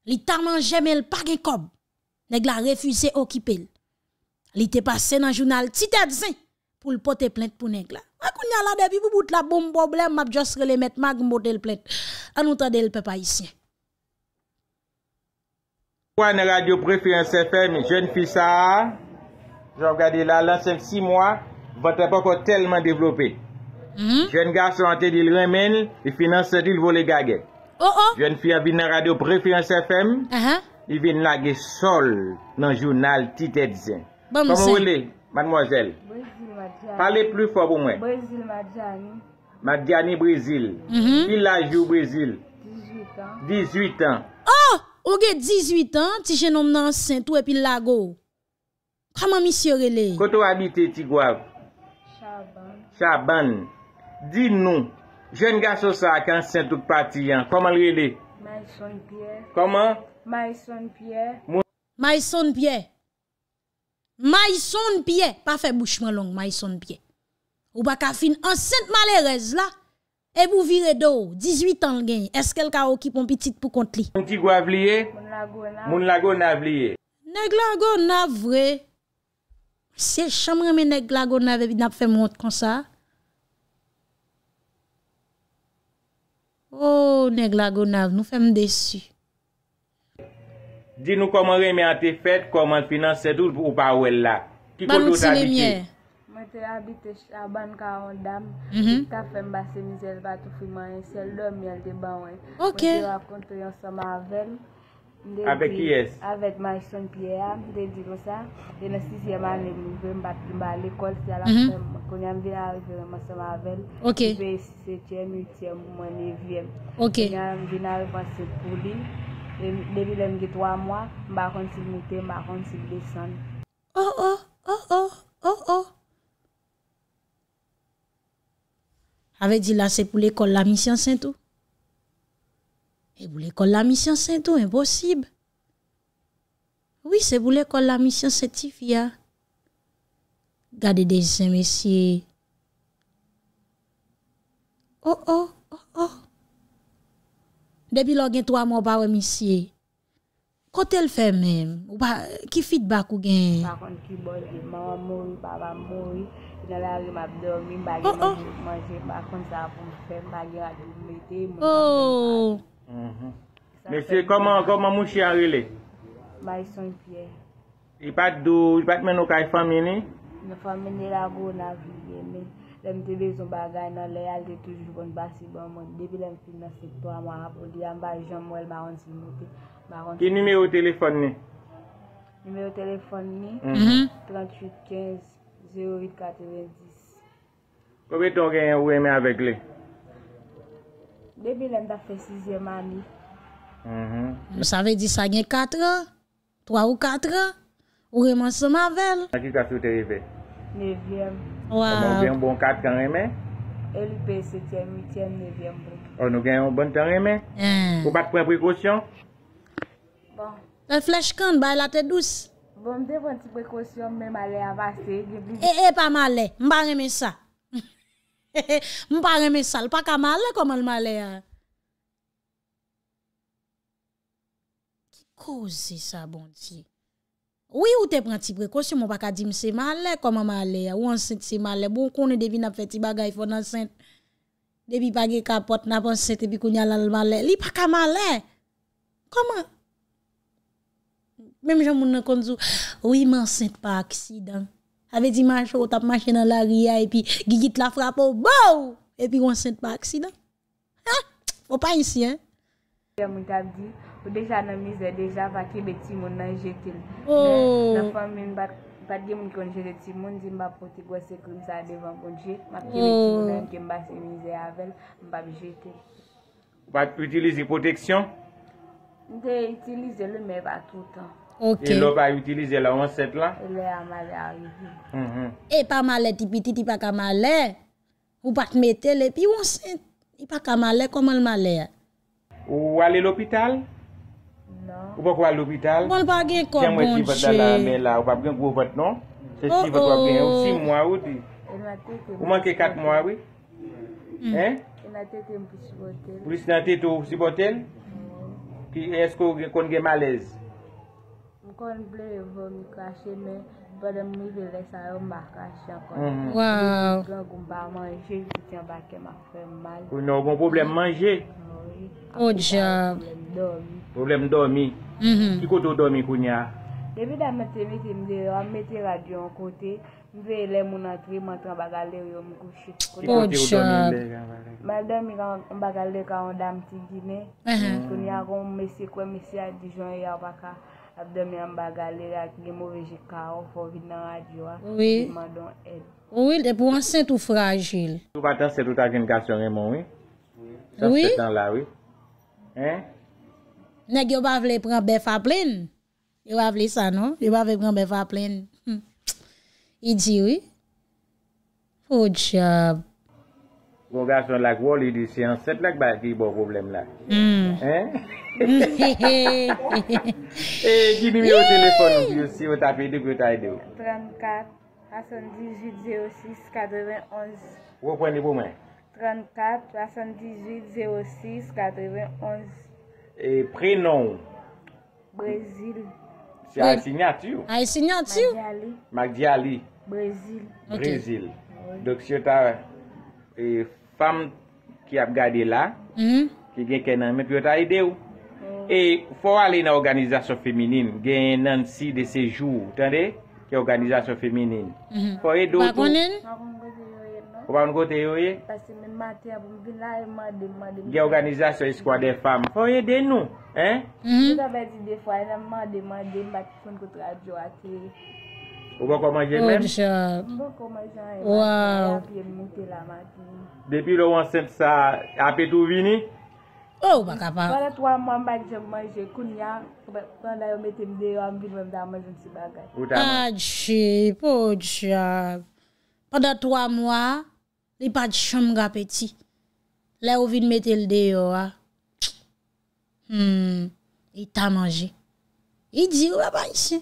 Li tanman jeme l pa gen kob, neg la refuse okipe li. Li te pase nan jounal ti te adzen pou l pote plente pou neg la. Akouni aladevi pou bout la boum boblem, map jos relemet mag mbote l plente. Anoutade l pe pa isye. Wane radio prefi anse fè mi, jen fi sa. Jwa gade la lansen si mwa. Vata pa ko telman devlopi. Jwen ga san te di lwen men, i finanse di lvo le gage. Jwen fya vin nan radyo Preference FM, i vin lage sol nan jounal ti tèdzen. Koman wèle, madmozèl? Brazil, madjani. Pale plu fò pou mwen. Brazil, madjani. Madjani, Brazil. Pi lajou, Brazil. 18 an. 18 an. Oh, ouge 18 an, ti jenom nan sèntou e pi lago. Koman misi wèle? Koto anite ti gwav? Chaban, di nou, jen gansou sa akansen tout pati yan, koman li li? Mai son pye. Koman? Mai son pye. Mai son pye. Mai son pye. Pa fe bouchman long, mai son pye. Ou baka fin ansen malerez la, e bou vire do, 18 an gen, eskel ka o kipon pitit pou kont li? Moun ti gwa vlie? Moun lago la. Moun lago navlie. Neg lango navvlie. Se chanm reme neg la gonav evi nap fèm wot kon sa? Oh, neg la gonav, nou fèm desu. Di nou koman reme an te fèt, koman finanse dout ou pa wèl la? Kiko dout an ti mè? Mwen te abite chan ban ka an dam. Mhm. Ta fèm basèm zèl batou fèm an, e se lèm mèl de ba wè. Ok. Mwen te rakon tou yon soma avèl. Avèk ki es? Avèk ma son piye a, lè di wosa, lè nasi si yaman lè mi vè mba l'ekol, kwen yam vè a vè mba sa mavel, vè se tjen, yu tjen, mwen lè vèm, kwen yam vè nan vwa se pou li, lè bi lèm gè twa mwa, mba kon si moutè, mba kon si gè son. Oh oh, oh oh, oh oh! Avèk di la se pou l'ekol la misyon sentou? Se voule kon la misyon sentou, imposib. Oui, se voule kon la misyon sentif ya. Gade de jisen mesye. Oh, oh, oh, oh. Debi lo gen tou a mou bawe mesye. Kote l fèm mèm? Ki fit bak ou gen? Bakon ki bole mou mou, pa ba mou, nan la rim ap do mou, bakon sa foun fèm, bakon sa foun mou mou. Oh, oh, oh. Mè se, koman moun chen anre li? Bay son yi fye. Yi pat men nou ka yi fèm yeni? Yi fèm yeni la go nan vye. Demi te ve yon bagay nan le al mhm. de te jougan basi banman. Demi demi se mè fèm moun anre, yon bay jan mwen baran sin moun. Ki nime yo tèle fon ni? Nime yo tèle fon ni? 38 15 0 8 4 10 Kowe ton gen yon wè men avek li? Debe lem da fe 6e mani. Mou sa ve di sa gen 4 an? 3 ou 4 an? Ou reman se ma vel? An ki kase ou te reve? 9e. Ou bon nou gen bon 4 an reme? El eh. pe 7e, 8e, 9e. Ou nou gen bon tan reme? Ou bak pre prekosyon? Le flech kan ba e la te douz? Bon de bon ti prekosyon, men male avase. E e pa male, mba reme sa. [LAUGHS] Mpare mè sal, pa ka male koman male a? Ki kouze sa bon ti? Ouye ou te pranti prekosyo mpaka di mse male koman male a? Ou ansente se male? Bon konen devina feti bagay fò nan sente. Debi bagay kapot nap ansente bi kounye alal male. Li pa ka male? Koman? Mèm jan moun nan kondzo, ah, ouye mansente pa aksidant. Ave di manche ou tap manche nan la ria e pi gigit la frapo, bou! E pi yon sent pa aksida. Ha? Ou pa insi, he? Moun tabi, ou deja nan mize, deja va ki beti moun nan jetel. Nan oh! fwa moun bat, bat gen moun konjel eti moun, di mba poti gwa sekoun sa devan konjel. Ma ki beti oh! moun nan gen basen mize avel, mba bi jetel. Bat utilize proteksyon? De, utilize lè mè va toutan. Ok. E lop a yi utilize la, an set la? Ah mm-hmm. E lop a yi a male a yi. E pa male tipi titi, pa ka male? Ou pa te mete le, pi ou an set? I pa ka male, koman male? Ou wale l'opital? Non. Ou pa kwa l'opital? Moun bagen kon mounche. Ti an weti vatala, men la, ou pa gen kwo vat non? Se ti vat wap gen, ou si mwa ou ti? E nou a teke. Ou manke kat mwa ou? En? E nou a teke mpou si bote. Mpou si nan teke mpou si bote? Non. Ki esko kon gen malez Mwen kon ble evo mi krashe men, badan mi vele sa yo ma krashe akon. Mhm. Waw. Mwen kon gom ba manje, mwen ten baken ma fwe mal. Mwen kon problem manje? Ouye. Ou dijan. Problem domi. Problem domi? Mwen. Mhm. Kikot ou domi koun ya? Ebi da mwen temi temi de, mwen te radyon kote, mwen vele moun atri, mwen tra bagale yo mwen koushit kote. Ou dijan. Mwen domi mwen bagale yo ka yon dam ti gine, mhm. koun ya ron mwen se kwen mwen se a dijon e yo baka. Abdemyan baga lera ki genmou vejika ou fò vid nan adywa. Oui. Mè mè don el. Oui, lè pou ansè tout fragil. Tou patan sè tout agenikasyon mè mò, oui? Oui. Sè an sè tan la, oui? Hein? Nèk yo bavle pran bef a plèn? Yo bavle sa, non? Yo bavle pran bef a plèn? Hm. Idi, oui? Fò di... Gwo gason lak wò li di siyans, set lak ba ki bo problem hmm. lak. [LAUGHS] E, eh, ki di mi yo telefon ou siyo si yo tapidik yo ta ide eh, ou? 34-78-06-91. Wò pwenni pou men? 34-78-06-91. E, prenoun? Brazil. Se a yi sinyantiu? A yi sinyantiu? Magdiali. Magdiali. Brazil. Brazil. Ok. Dok si yo ta... Fam ki ap gade la, hmm? ki gen kenan men, pi yo ta ide ou. Hmm. E, fwa alen a organizasyon feminin, hmm. e e, e? gen nan si de sejou, tan de, ki organizasyon feminin. Fwa e do? Fwa bonen? Fwa mwen go te yoye nou? Fwa mwen go te yoye? Pas se men mati ap, mwen gen la e maden, maden. Gen organizasyon eskwade fam, fwa e den nou? Fwa en a maden, maden, batikon koutra adjwa te yoye. Ou bako manje men? Ou bako manje men? Ouwa. Depi lo an sent sa apet ou vini? Ou oh, baka pa. Wala 3 mwan bagi tem manje koun yan. Wala yon metem deyo an bin wèm da manje si bagaj. Ou ta manje? Paj. Paj. Wala 3 mwan li pati chom gapeti. Le ou vin metel deyo an. Hmm, I ta manje. I di ou waba isi.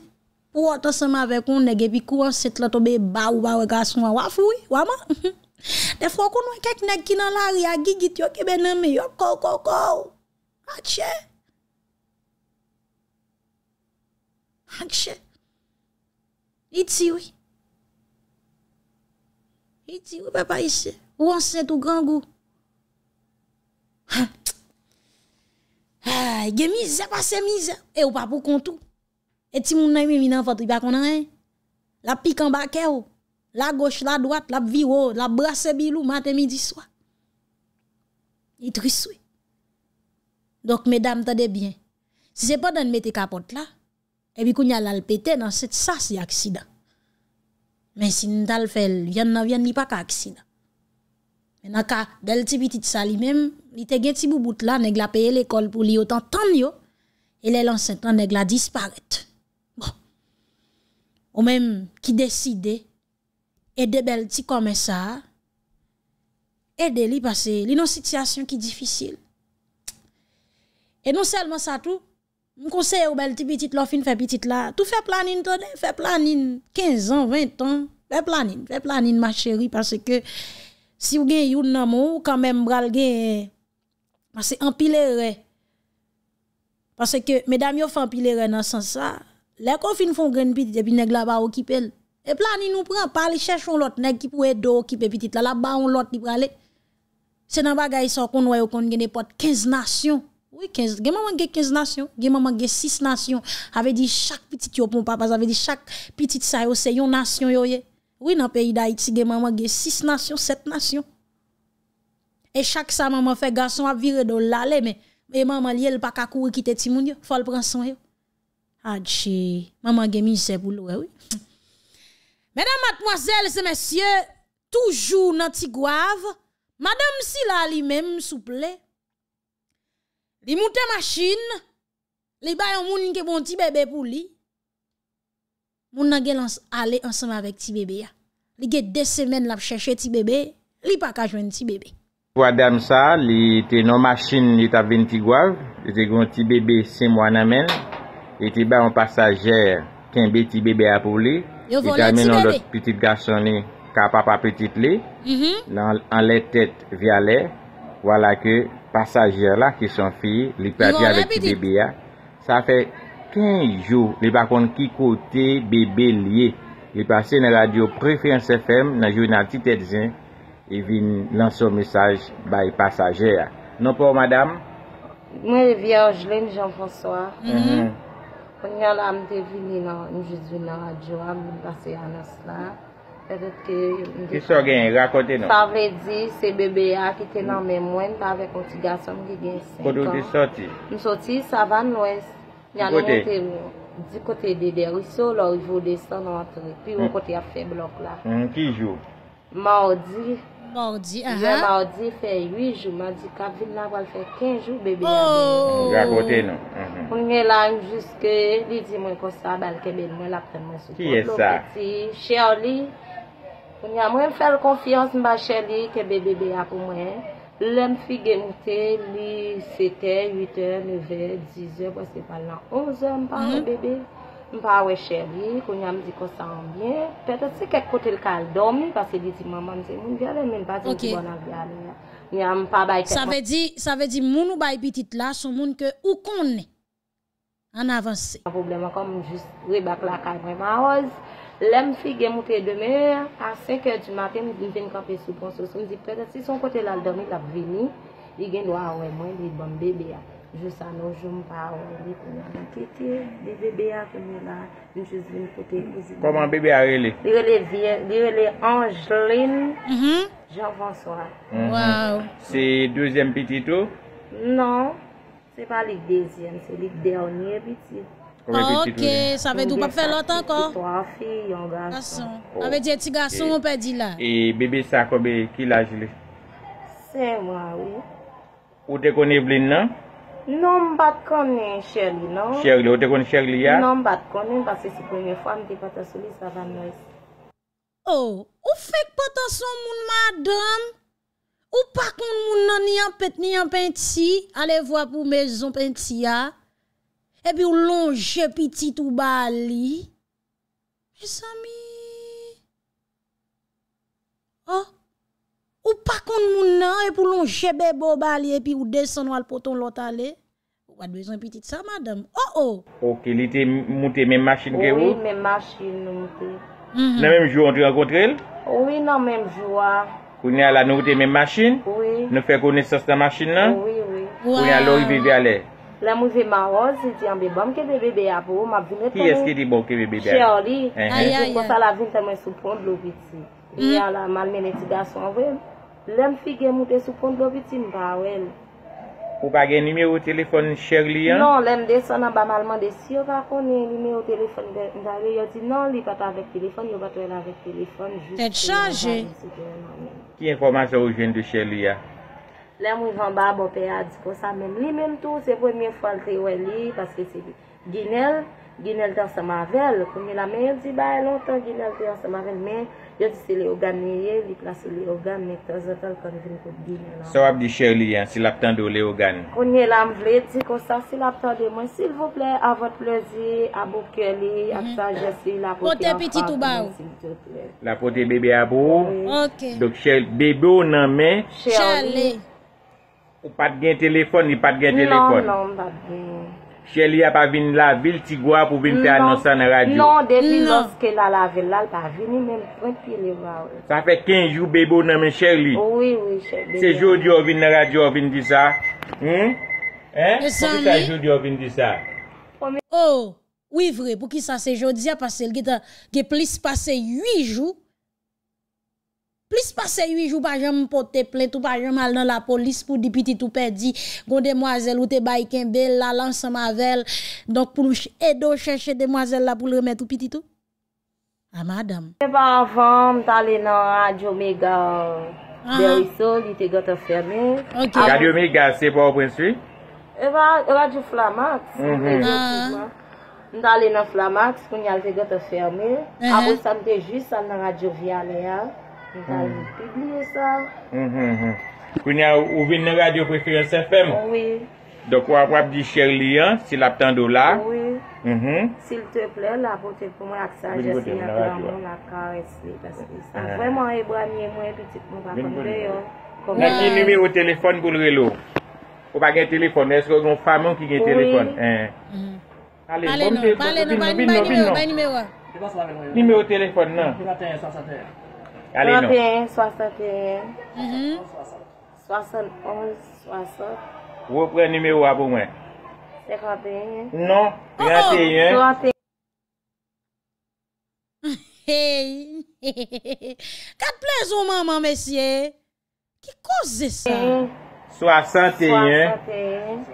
Ou an to seman vekoun, nege bi kou an set la tobe ba ou ba wekason an wafoui, waman. [LAUGHS] De fwokou nou e kek nege kinan la ri agi git yo kebe nan mi, yo kou kou kou. Akche. Akche. Iti woy. Iti woy pe pa isi. Ou an set ou gangou. Ge mize pa se mize, e ou pa pou kontou. Et ti moun nan mi vin an fatri bakon nan en, la pik an bakè ou, la goche, la dwat, la biro, la brase bilou, maten mi diswa. Ni triswe. Dok, medam, tade bien, si se pa dan mette kapot la, ebi kou nyal alpete nan set sa si aksida. Men si ntal fel, vyen nan vyen ni pa ka aksida. Men akak, del ti biti sa li menm, li te gen ti bou bout la, neg la peye l'ekol pou li otan tan yo, e le lan sentan neg la disparette. ou mèm ki deside, ede bel ti kome sa, ede li pase, li nou sitasyon ki difisil. E nou selman sa tou, mou konseye ou bel ti pitit la, fin fe pitit la, tou fe planin tonnen, fe planin 15 an, 20 an, fe planin, fe planin ma chéri, pase ke si ou gen youn namou, ou kan mèm bral gen, pase empile re, pase ke medam yo fe empile re nan san sa, les confines font grand petit depuis nèg là bas occupé et plani nous prend pas aller chercher l'autre nèg qui pourrait e do occuper petit là là bas on l'autre qui aller c'est dans bagay ça qu'on voit qu'on gagne n'importe 15 nations oui 15 gen maman gen 15 nations gen maman gen 6 nations avait dit chaque petit yo pon papa avait dit chaque petit ça yo c'est une nation yo oui dans pays d'Haïti gen maman gen 6 nations 7 nations et chaque sa maman fait garçon a virer dans l'aller mais et maman li elle pas ka courir quitter ti moun yo faut le prendre soin yo Adje, maman gen mi se pou lou e eh wè. Mèdam matmoazèl se mèsyè, toujou nan tigwav, madame si la li mèm souple. Li moutè machin, li bayan moun nike bon tibèbè pou li, moun nan gen alè ansan avèk tibèbè ya. Li gen de semen la p chèche tibèbè, li pa kajwen tibèbè. Wadam sa, li te nan machin li tap ven tigwav, li te gon tibèbè se mou anamèl, E ti ba yon pasajer, ken be ti bebe apou li, e tamen yon dot piti gasoni, ka papa piti li, nan le tet vya le, wala ke pasajer la, ki son fi, li padi ave ti bebe ya. Sa fe 15 jou, li bakon ki kote bebe liye, li pase nan radio Preference FM, nan jou nan ti tet zin, e vin lanson mesaj bay pasajer ya. Non pou, madame? Mwen vya ojleni, Jean-François, mwen mm-hmm. vya, mm-hmm. Mwenye la, mwen te vini nan, mwen jizwi nan radyo la, mwen kasey anas la. E de te... Ki sò gen yon rakote nou? Sa vè di, se bebe ya ki te nan mè mwen, ta vè kontiga som gen gen 5 an. Koto ti soti? M soti, sa vè nou es. Nyan nou yon te di kote de deriso, lò yon vode sò nou atre. Pi yon hmm. kote ya fe blok la. Hmm, ki jò? Ma o di... Mwen ba odi fè yu jou Mwen di kab vil nan wal fè kin jou bebe Gagote nou Mwen gen lang juske Li di mwen kostab al kebel mwen l aprem mwen Kye sa Che ou li Mwen fèl konfians mba chè li kebe bebe a pou mwen Lè mfi genote Li setè, yutè, neve, dizè Mwen se pal nan onzè mpa mwen bebe Mpa we chèri, kon yon am di ko san bien, petè ti kèk kote l kal domi, pasè di ti mman man se moun gèle men pasè di mman an gèle. Sa ve di moun ou bay bitit la son moun ke ou kon ne an avanse. An problem an kom mwen jist re bak la kay mwen ma oz, lem fi gen moutè deme a 5 e di maten mwen di gen kope sou pon so, mwen di petè ti son kote l al domi tap veni, di gen do a we mwen, di bon bebe a. Je sa nou jom pa ou, li pou an piti, li bebe a kome la, mi chouz vin kote. Koman bebe a rele? Li rele Angeline mm-hmm. Jean-François. Mhm. Se deuxième piti tou? Non, se pa li deuxième, se li dernier piti. Ok, sa ve dou pa fe lot anko? Se pito a fi, yon gason. A ve di eti gason, moun pe di la. E bebe sa kome ki la jile? Se mwa ou. Ou te koni vline nan? Non bat konen chèrli, non? Chèrli, ou te konen chèrli ya? Non bat konen, bakse si pou yon fwam di patasou li sa van nou esi. Oh, ou, ou fek patasou moun madan? Ou pak moun moun nan ni anpet ni anpent si? Ale vwa pou mezon pent si ya? E pi ou lonje pitit ou bali? E sami? Ou? Oh, Ou pa kont moun nan e pou loun chebe bo ba li e pi ou desan wal poton lota li? Ou wad bezan pitit sa madame? Oh oh! Ok, li te mouten men machine ke ou? Oui, men machine mouten. Mhm. Nan men mjou an tri an kontre il? Oui, nan men mjou an. Kou nye ala nou mouten men machine? Oui. Nou fe kounen sas ka machine nan? Oui, oui. Kou nye ala ou i bebe ale? La mouze ma roz, iti an be bom ke de bebe apou, mabzou netan ou. Ki eske di bom ke bebe ale? Che ori. Aya, aya, aya. Kou konsa la vim se mwen souprond lou viti Lèm figè moutè sou kont do vitim ba wèl. Ou pa gen nime ou telefon chè li an? Non, lèm de son an ba malman de si ou pa konen nime ou telefon. Nda re yo di nan li pat avèk telefon, yo bat wèl avèk telefon. Tèt chanje. Ki en koman se ou jen de chè li an? Lèm ou yvan ba bo pe a di pou sa mèm. Li men tou se pou mè fwa lte wè li. Paske se di Ginelle, Ginelle te ansa mavel. Kou mi la men yon di ba e lontan Ginelle te ansa mavel men. Yon si li ogane ye, li klasi li ogane, to zot al konjri kou gine la. So ap di chè li yan, si lap tan do li ogane. Kounye lam vle, ti konsa, si lap tan de mwen, sil vople, avot plezi, abou kè li, ap mhm. sa jesli la pote akwa. Pote apetit ou ba ou? La pote bebe abou. Ok. Dok chè, bebe ou nan men? Chè li. Ou pat gen telefon, ni pat gen non, telefon? Non, non, pat gen. Che li ap avin la vil tigwa pou vin te non. anonsan nan radyo. Non, de li non. lonske la la vil lal pa avini men prete le vare. Sa fe kenjou bebo nan men Che li. Oh, oui, oui, Che li. Se jodi avin nan radyo avin di sa. Hmm? Eh? Mwen san li? Mwen san li avin di sa. Oh, oui vre pou ki sa se jodi ap asel ge plis pase yuijou. Pis pase 8 jou pa jèm pou te ple, tou pa jèm al nan la polis pou di pititou pedi, kon demwazèl ou te bay kèmbè, la lan sa mavel, dok pou nou edo chèche demwazèl la pou lèmè tout pititou. A ah, madam. E eh ba avan, mta li nan radyo mega, deri ah. sol, li te gote fermè. Ah. Radyo mega se pa ou pensri? E ba radyo flamax. Mta li nan flamax, koun yal te gote fermè. Uh-huh. Abo san te jist an nan radyo vyanè ya. Yon ka yon pibli yon sa Mwen ya ouvin nan radyo preferanse fm Oui Dok wap di chèr li yon Si l ap tan do la mhm. Si l te ple la pou te pou mwen ak sa Jase mwen ak kare ah. Mwen mwen ebranye mwen Mwen mwen mwen mwen mwen Mwen ki nime ou telefon pou l relo Ou pa gen telefon Esko yon famon ki gen telefon Mwen mwen mwen mwen Mwen mwen mwen mwen Mwen mwen mwen mwen 31, 61, 61, 60 Vopren nime ou apou mwen 31 Non, 31 Kade plez ouman mwen mesye? Ki kouze sa? 61,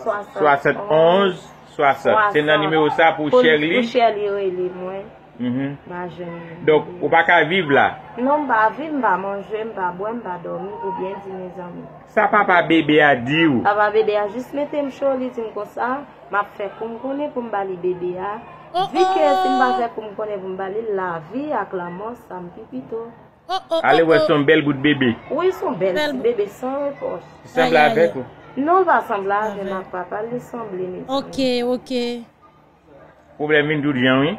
61, 60 Se nan nime ou sa pou chèli Pou chèli ou elè mwen Mha jenye Dok ou pa ka viv la Non pa vi mba manje mba bo mba domi Sa papa bebe a di ou Sa papa bebe a jist metem sholit Mwa fe koum kone koum bali bebe a oh, Vi ke oh. se mba fe koum kone koum bali La vi ak la mos oh, Ale wè son bel gout bebe Ou yon son bel Bebe san repos Non va san bla Ok ok Oble min doud jan ou yon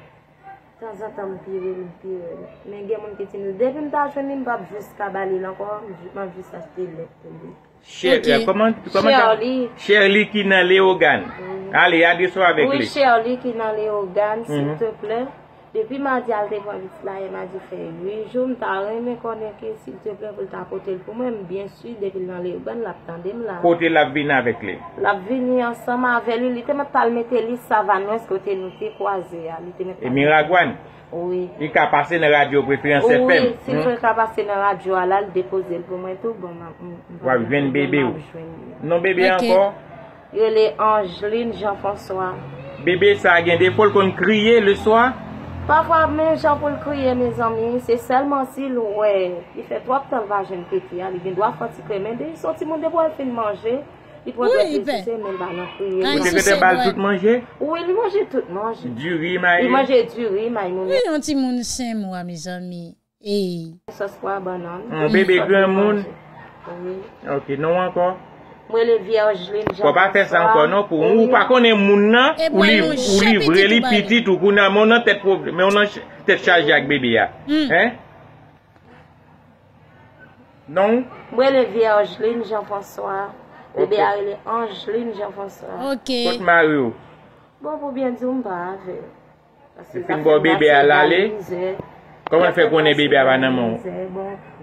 Sa zata mpirel mpirel Men gen mwen piti nou Defi mta jwenni mpa vjus kabali lakon Mpa vjus a stil lakon li Sherli Sherli kina le ogan Ali adi sou avek li Sherli kina le ogan Sip mhm. te ple Depi ma di al te kwa vit la e ma di fey Lui jom ta reme koneke Si te ple pou ta kote l pou mwen Mwen bienswi deke nan le ouben la ptande mwen la Kote la vina vek le La vini ansama vele Li te me talmete li sa vanwes kote nou te kwaze Emi e ragwan I ka pase nan radyo prefi ansepem Si te ka pase nan radyo alal Dekose l pou mwen tou Vwen bon, bebe ou Non bebe ankon Bebe sa gen de fol kon kriye le swan Pa fwa mwen jan pou l kriye, me zanmi, se selman si l wè. I fè twa ptèl vajen ke kriye, li vin dwa fwa ti kriye men de. Son ti moun debwa l fèl manje, li pwa dò fèl sise men banan kriye. Mwen te fèl te bal tout manje? Ou e l manje tout manje. Duri may moun. I manje duri may moun. E yon ti moun sen mou an, me zanmi. E yi. Sos fwa banan. Moun bebe kriye moun. Ou e. Ok, nou anko? Mwen le vie a Angeline Jean-François. Kwa pa se san konon pou moun. Ou pa konen moun nan, eh ou li vre li piti tou kou nan, moun nan tet probleme, moun nan tet chajak bebe ya. Hè? Hmm. Non? Mwen le vie a Angeline Jean-François. Ou be a le Angeline Jean-François. Ok. Kout ma wè ou? Bon pou bien zou mba. Se fin bo bebe a lale, koman fe konen bebe a banan moun? Se bon.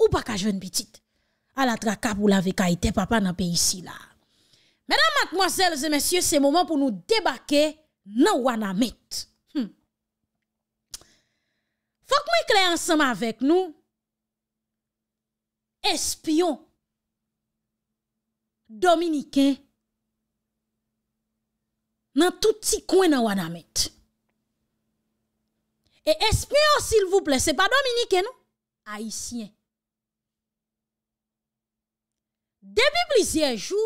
Ou pa ka jwen bitit? A la tra kap ou la ve ka ite, papa nan pe isi la. Mèdam, matmozèl, zè mèsyè, se mouman pou nou debake nan wana hmm. met. Fok mwen kre ansama vek nou, espyon, dominiken, nan touti kwen nan wana met. E espyon sil vouple, se pa dominiken nou, haisyen. Debi blizye jou,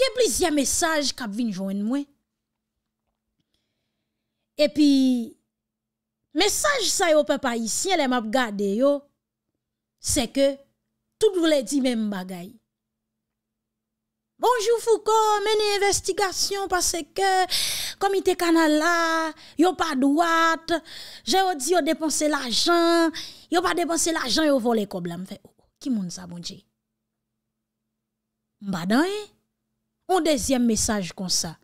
ge blizye mesaj kap vin joen mwen. E pi, mesaj sa yo pe pa isi, ele map gade yo, se ke, tout voule di men bagay. Bonjour Foucault, meni investigasyon, pase ke, komite kanala, yo pa dwat, je yo di yo depanse la jan, yo pa depanse la jan, yo vo le koblam. Fe, oh, ki moun sa bon je? Ki moun sa bon je? M'badan! E. un deuxième message comme ça.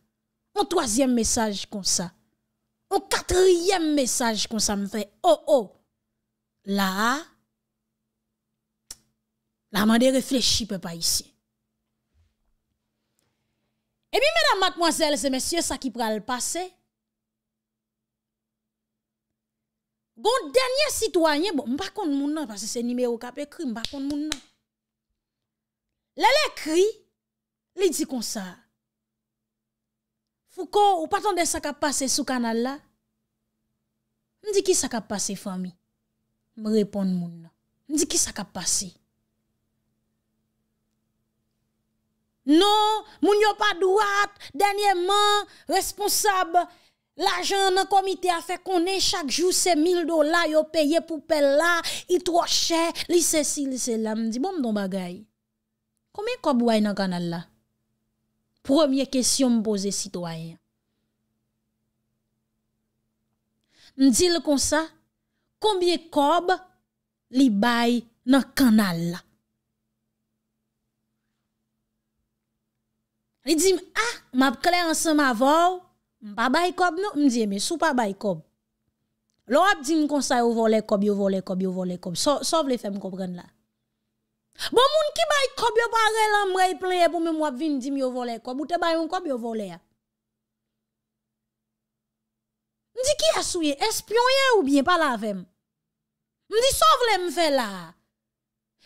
Un troisième message comme ça. Un quatrième message comme ça me fait oh oh. Là, la mande réfléchir, papa ici. Et bien, mesdames, mademoiselles et messieurs, ça qui pral passer. bon dernier citoyen, bon, pas kon moun nan, parce que c'est numéro a écrit, pas kon moun nan. Lè lè kri, lè di kon sa. Fou kon, ou patan de sa ka pase sou kanal la? M di ki sa ka pase fami? M repon moun. M di ki sa ka pase? Non, moun yo pa doat, denye man, responsab. La jan nan komite a fe konen chak jou se mil do la yo peye pou pe la. I troche, li se si, li se la. M di bon m don bagay? Koumye kob woy nan kanal la? Premier kesyon m'poze sitwayen. M'di le konsa, koumye kob li bay nan kanal la? Li di m'a, m'ap kle ansan m'avow, m'pa bay kob nou, m'di e me sou pa bay kob. Lo ap di m'konsa yo vole kob, yo vole kob, yo vole kob, sov le fe m'kopren la. Bon moun ki bay kobyo pare lan mre yi plenye pou mwen wap vin di myo voley ko Boute bay yon kobyo voley Ndi ki yasouye, espyon yon ou bien palavem Ndi sa vle mfe la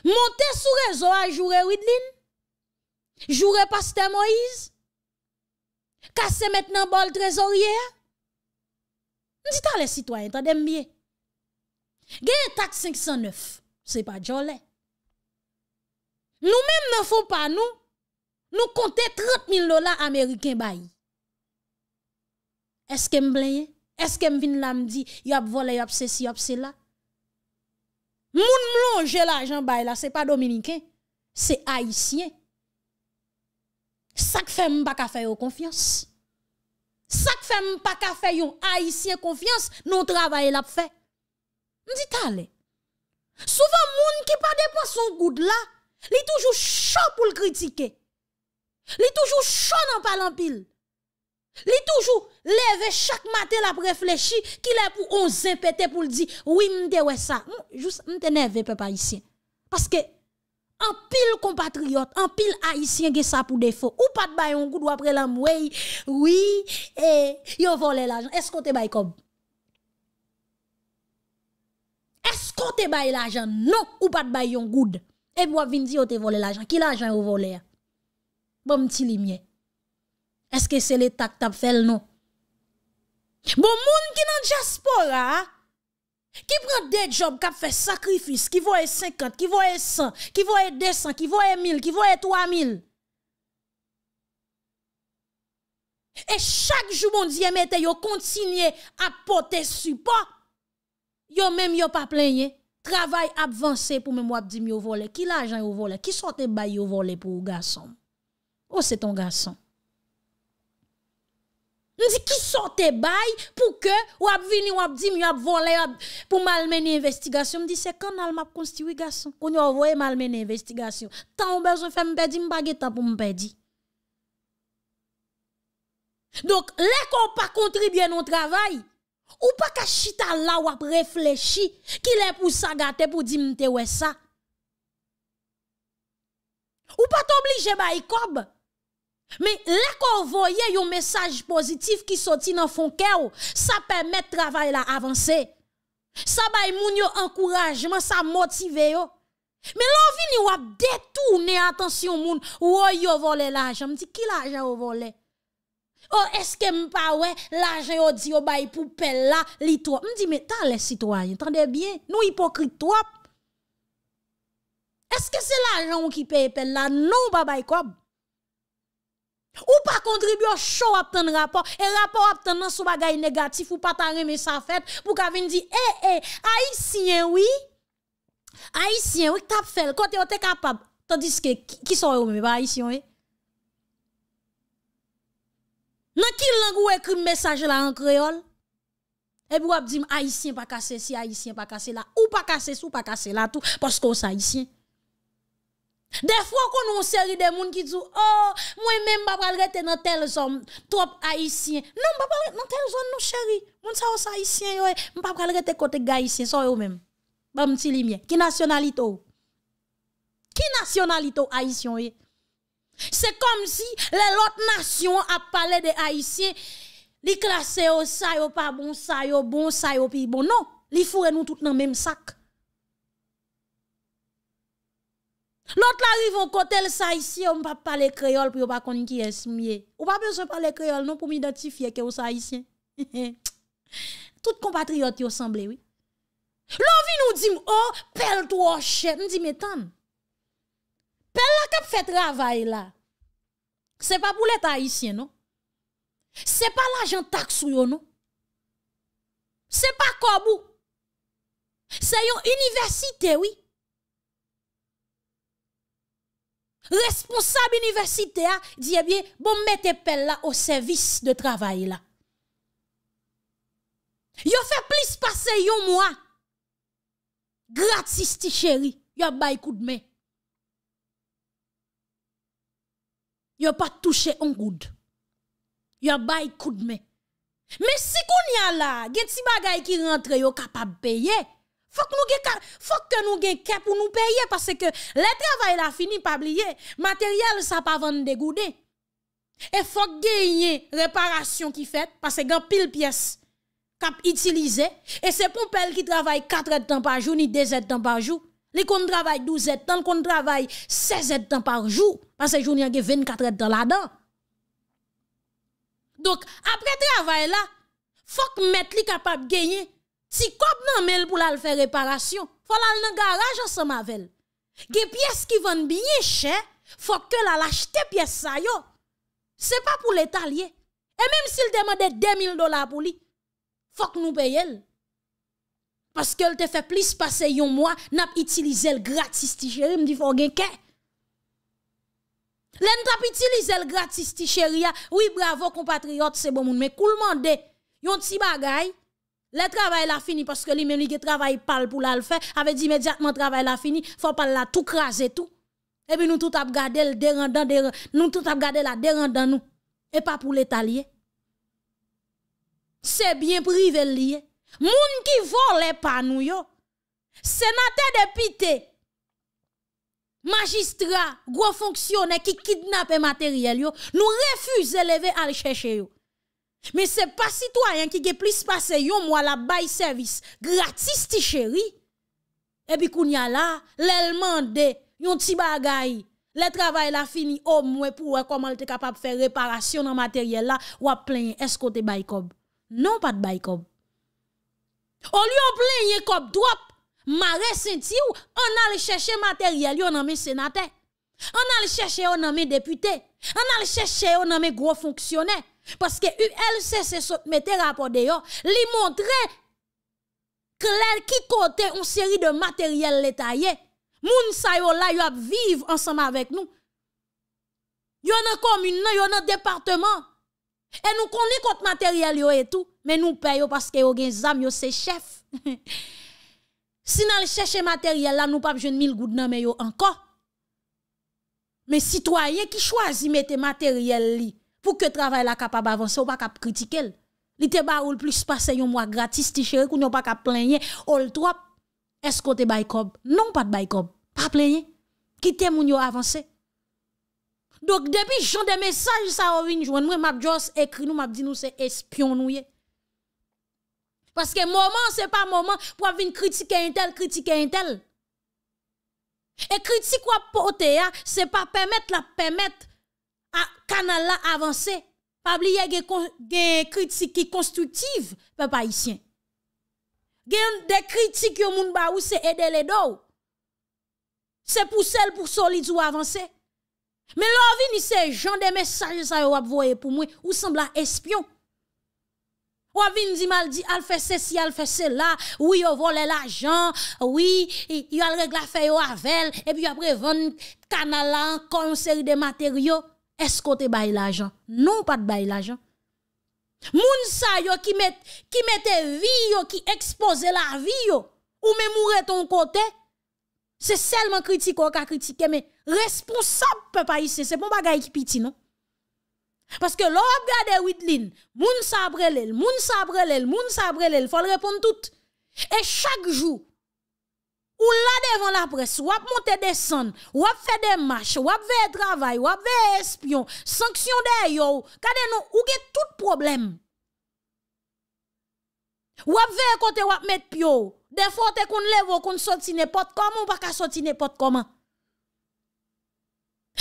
Monte sou rezo a jure widlin Jure paste Moise Kase metnen bol trezorye Ndi ta le sitwayen, ta dembye Genye tak 509, se pa djole Nous-mêmes, ne font pas nous. Nous comptons 30 000 dollars américains. Est-ce que me Est-ce que me vin là me dit, y a volé, y a ceci, y a cela? Moun m'longe l'argent bail, là, c'est pas dominicain, c'est haïtien. Ça fait m'pa ka faire confiance. Ça fait m'pa ka faire yon haïtien confiance, nous travail l'a fait. M'dit allez. Souvent moun qui pas dépense son goud là, Li toujou chon pou l kritike Li toujou chon an pal an pil Li toujou leve chak mate la preflechi Ki le pou on zepete pou l di Oui mte we sa Mte neve pe pa isyen Paske an pil compatriot An pil aisyen ge sa pou defo Ou pat bayon goud wapre la mwey Oui, eh, yon vole l ajan Esko te bay kob Esko te bay l ajan Non, ou pat bayon goud E bo ap vin di yo te vole l'ajan. Ki l'ajan yo vole ya? Bo mti li mye. Eske se le tak tap fel nou? Bo moun ki nan diaspora, ki pran de job kap fe sakrifis, ki vo e 50, ki vo e 100, ki vo e 200, ki vo e 1000, ki vo e 3000. E chak jou bon diye mette, yo kontinye apote supo. Yo menm yo pa plenye. travail avancé pour même moi di mi yo volé, qui l'argent yo volé, qui sortait bail yo voler pour garçon. Oh c'est ton garçon. nous dit qui sortait bail pour que ou vini ou di mi volé pour malmener investigation. me dit c'est quand al m'a constitué garçon. Qu'on a envoyé malmener investigation. Tant on besoin faire m'perdi m'bagé temps pour me perdre Donc, les qu'on pas contribuer à au travail, Ou pa ka chita la wap reflechi ki le pou sagate pou di mte we sa? Ou pa tom li je bayi kob? Me le kon voye yo mesaj pozitif ki soti nan fonke yo, sa peme trabay la avanse. Sa bayi moun yo ankourajman, sa motive yo. Me lovi ni wap detou ne atansyon moun, woy yo vole la ajan, mti ki la ajan yo vole? Ou oh, eske m pa we, lajen yo di yo bay pou pel la litwa? M di me, ta le sitwa yon, tan de bie? Nou hipokrit wap? Eske se lajen yo ki pe pel la, nou ba bay kob? Ou pa kontribu yo show ap ten rapor? E rapor ap ten nan sou bagay negatif ou pa tan reme sa fèt? Pou ka ven di, e, e, aisyen wii? Aisyen wii tap fel? Kote yo te kapab? Ta diske, ki so yo me ba aisyen wii? Nan ki lang ou ekri mesaj la an kreol? Ebu wap di m, haisyen pa kase si, haisyen pa kase la, ou pa kase sou, pa kase la tou, posko saisyen. De fwo konon seri de moun ki djou, oh, mwen men m papal rete nan tel zon, trop haisyen. Nan, m papal rete nan tel zon nou cheri, moun oh, saos haisyen yo e, m bon, papal rete kote gaisyen, so yo men. Ba m ti li mye, ki nasyonalit ou? Oh? Ki nasyonalit ou haisyen yo e? Se kom si le lot nasyon ap pale de haisyen li klasen yo sa yo pa bon, sa yo bon, sa yo pi bon. Non, li fure nou tout nan menm sak. Lot la rivon kote le saisyen, ou m pa pale kreyol pou yo pa konniki yes miye. Ou pa pese pale kreyol non pou mi identifiye ke yo saisyen. [LAUGHS] Tout kompatriot yo sanble. Lo vi nou di m, oh, pel tou o chen, di me tanm. Pèl la kap fè travay la. Se pa pou let a isye nou. Se pa la jan tak sou yo nou. Se pa kobou. Se yon universite wè. Responsab universite a. Diye bie, bon mette pèl la o servis de travay la. Yo fè plis pase yon mwa. Gratis ti chéri. Yo bay koud mè. yo pas touché un goud. Yo bay coup de main. Mais si qu'on y a là, gen ti bagay qui rentre yo capable payer. Faut que nous faut que nous cap pour nous payer parce que le travail là fini pas oublier. Matériel ça pas vendre goudes. Et faut gagner réparation qui fait parce que gen pile pièce cap utilisé et c'est pour pelle qui travaille 4 heures temps par jour ni 2 heures temps par jour. Li kon travaille 12 heures tant qu'on travaille 16 heures par jour parce que y a 24 heures dans là-dedans. Donc après travail là, faut que mettre li capable gagner si cop nan mel pour la faire réparation. Faut la dans garage ensemble avec elle. Des pièces qui vendent bien cher, faut que la l'acheter pièce ça yo. C'est pas pour l'étalier. Et même s'il 2 000 dollars pour lui, faut que nous payions. paske l te fe plis pase yon mwa, nap itilize l gratis ti cheri, mdi fò gen kè. Len tap itilize l gratis ti cheri ya, oui bravo kompatriot se bon moun, men koulman de, yon ti bagay, le travay la fini, paske li meni ki travay pal pou la l fè, avè di mediatman travay la fini, fò pal la tou krasè tou, e bi nou tout ap gade l deran dan deran, nou tout ap gade la deran dan nou, e pa pou l etalye. Se bien privel liye, Moun ki vo le pa nou yo, senate depite, magistra, gro fonksyonè ki kidnap e materyèl yo, nou refuz e leve al chèche yo. Me se pa sitwayen ki ge plis pase yo, mwa la bay servis gratis ti chèri. Ebi koun ya la, lèlman de yon ti bagay, le travay la fini, o mwè pou wè komal te kapap fè reparasyon nan materyèl la, wap plenye esko te bay kob. Non pat bay kob. On lui a plaigné comme drop. Mare senti On a le chercher matériel a mis sénateurs, On a le chercher a mis député. On a le chercher a mis gros fonctionnaires, Parce que ULCC sot mette rapport de yo, li montre clair qui côté une série de matériel détaillé. Moun sa yo la yo ap vivre ensemble avec nous. Yo nan commune, yo nan département. Et nous connaissons contre matériel yo et tout mais nous payons parce que yo gen zam yo c'est chef. [LAUGHS] si nous chercher matériel là, nous pas besoin de 1000 gouttes nan mais yo encore. Mais citoyen qui choisit mettre matériel li pour que travail la capable avancer ou pas cap critiquer. Li te ba ou le plus passé yon mois gratis ti chéri ou pas cap plaigner all trop. Est-ce qu'on te bay cob? Non pas de bay Pas plaigner. Quittez moun yo avancer. Donc depuis j'en des messages ça revient joindre moi m'a écrit nous m'a dit nous c'est espion nous parce que moment, c'est pas moment pour venir critiquer un tel, critiquer un tel. Et critique ou porter, hein, c'est pas permettre la permettre à canal là avancer. Pas oublier des critiques constructives, peuple haïtien. Des critiques au monde ba ou c'est aider les dos. C'est pour celle pour solide ou avancer. Mais l'envie ni c'est gens des messages ça yo pour moi ou semble espion. Ou a vin di mal di, al fait ceci, al fait cela. Oui, yo vole l'argent. Oui, a al la fe yo elle, Et puis après, vend canal la, une de matériaux. Est-ce qu'on te baye l'argent? Non, pas de baye l'argent. Moun sa yo qui met, qui mette vie yo, qui exposait la vie yo. Ou même de ton côté. C'est seulement critique ou a critique, mais responsable, papa ici. C'est bon bagay qui piti, non? Paske lò ap gade wid lin, moun sabre lèl, moun sabre lèl, moun sabre lèl, fòl repon tout. E chak jou, ou la devan la pres, wap monte desan, wap fè demache, wap vey travay, wap vey espyon, sanksyon dey yo, kade nou ouge tout problem. Wap vey kote wap met pyo, defote koun lev wakoun soti ne pot komon, wap ka soti ne pot komon.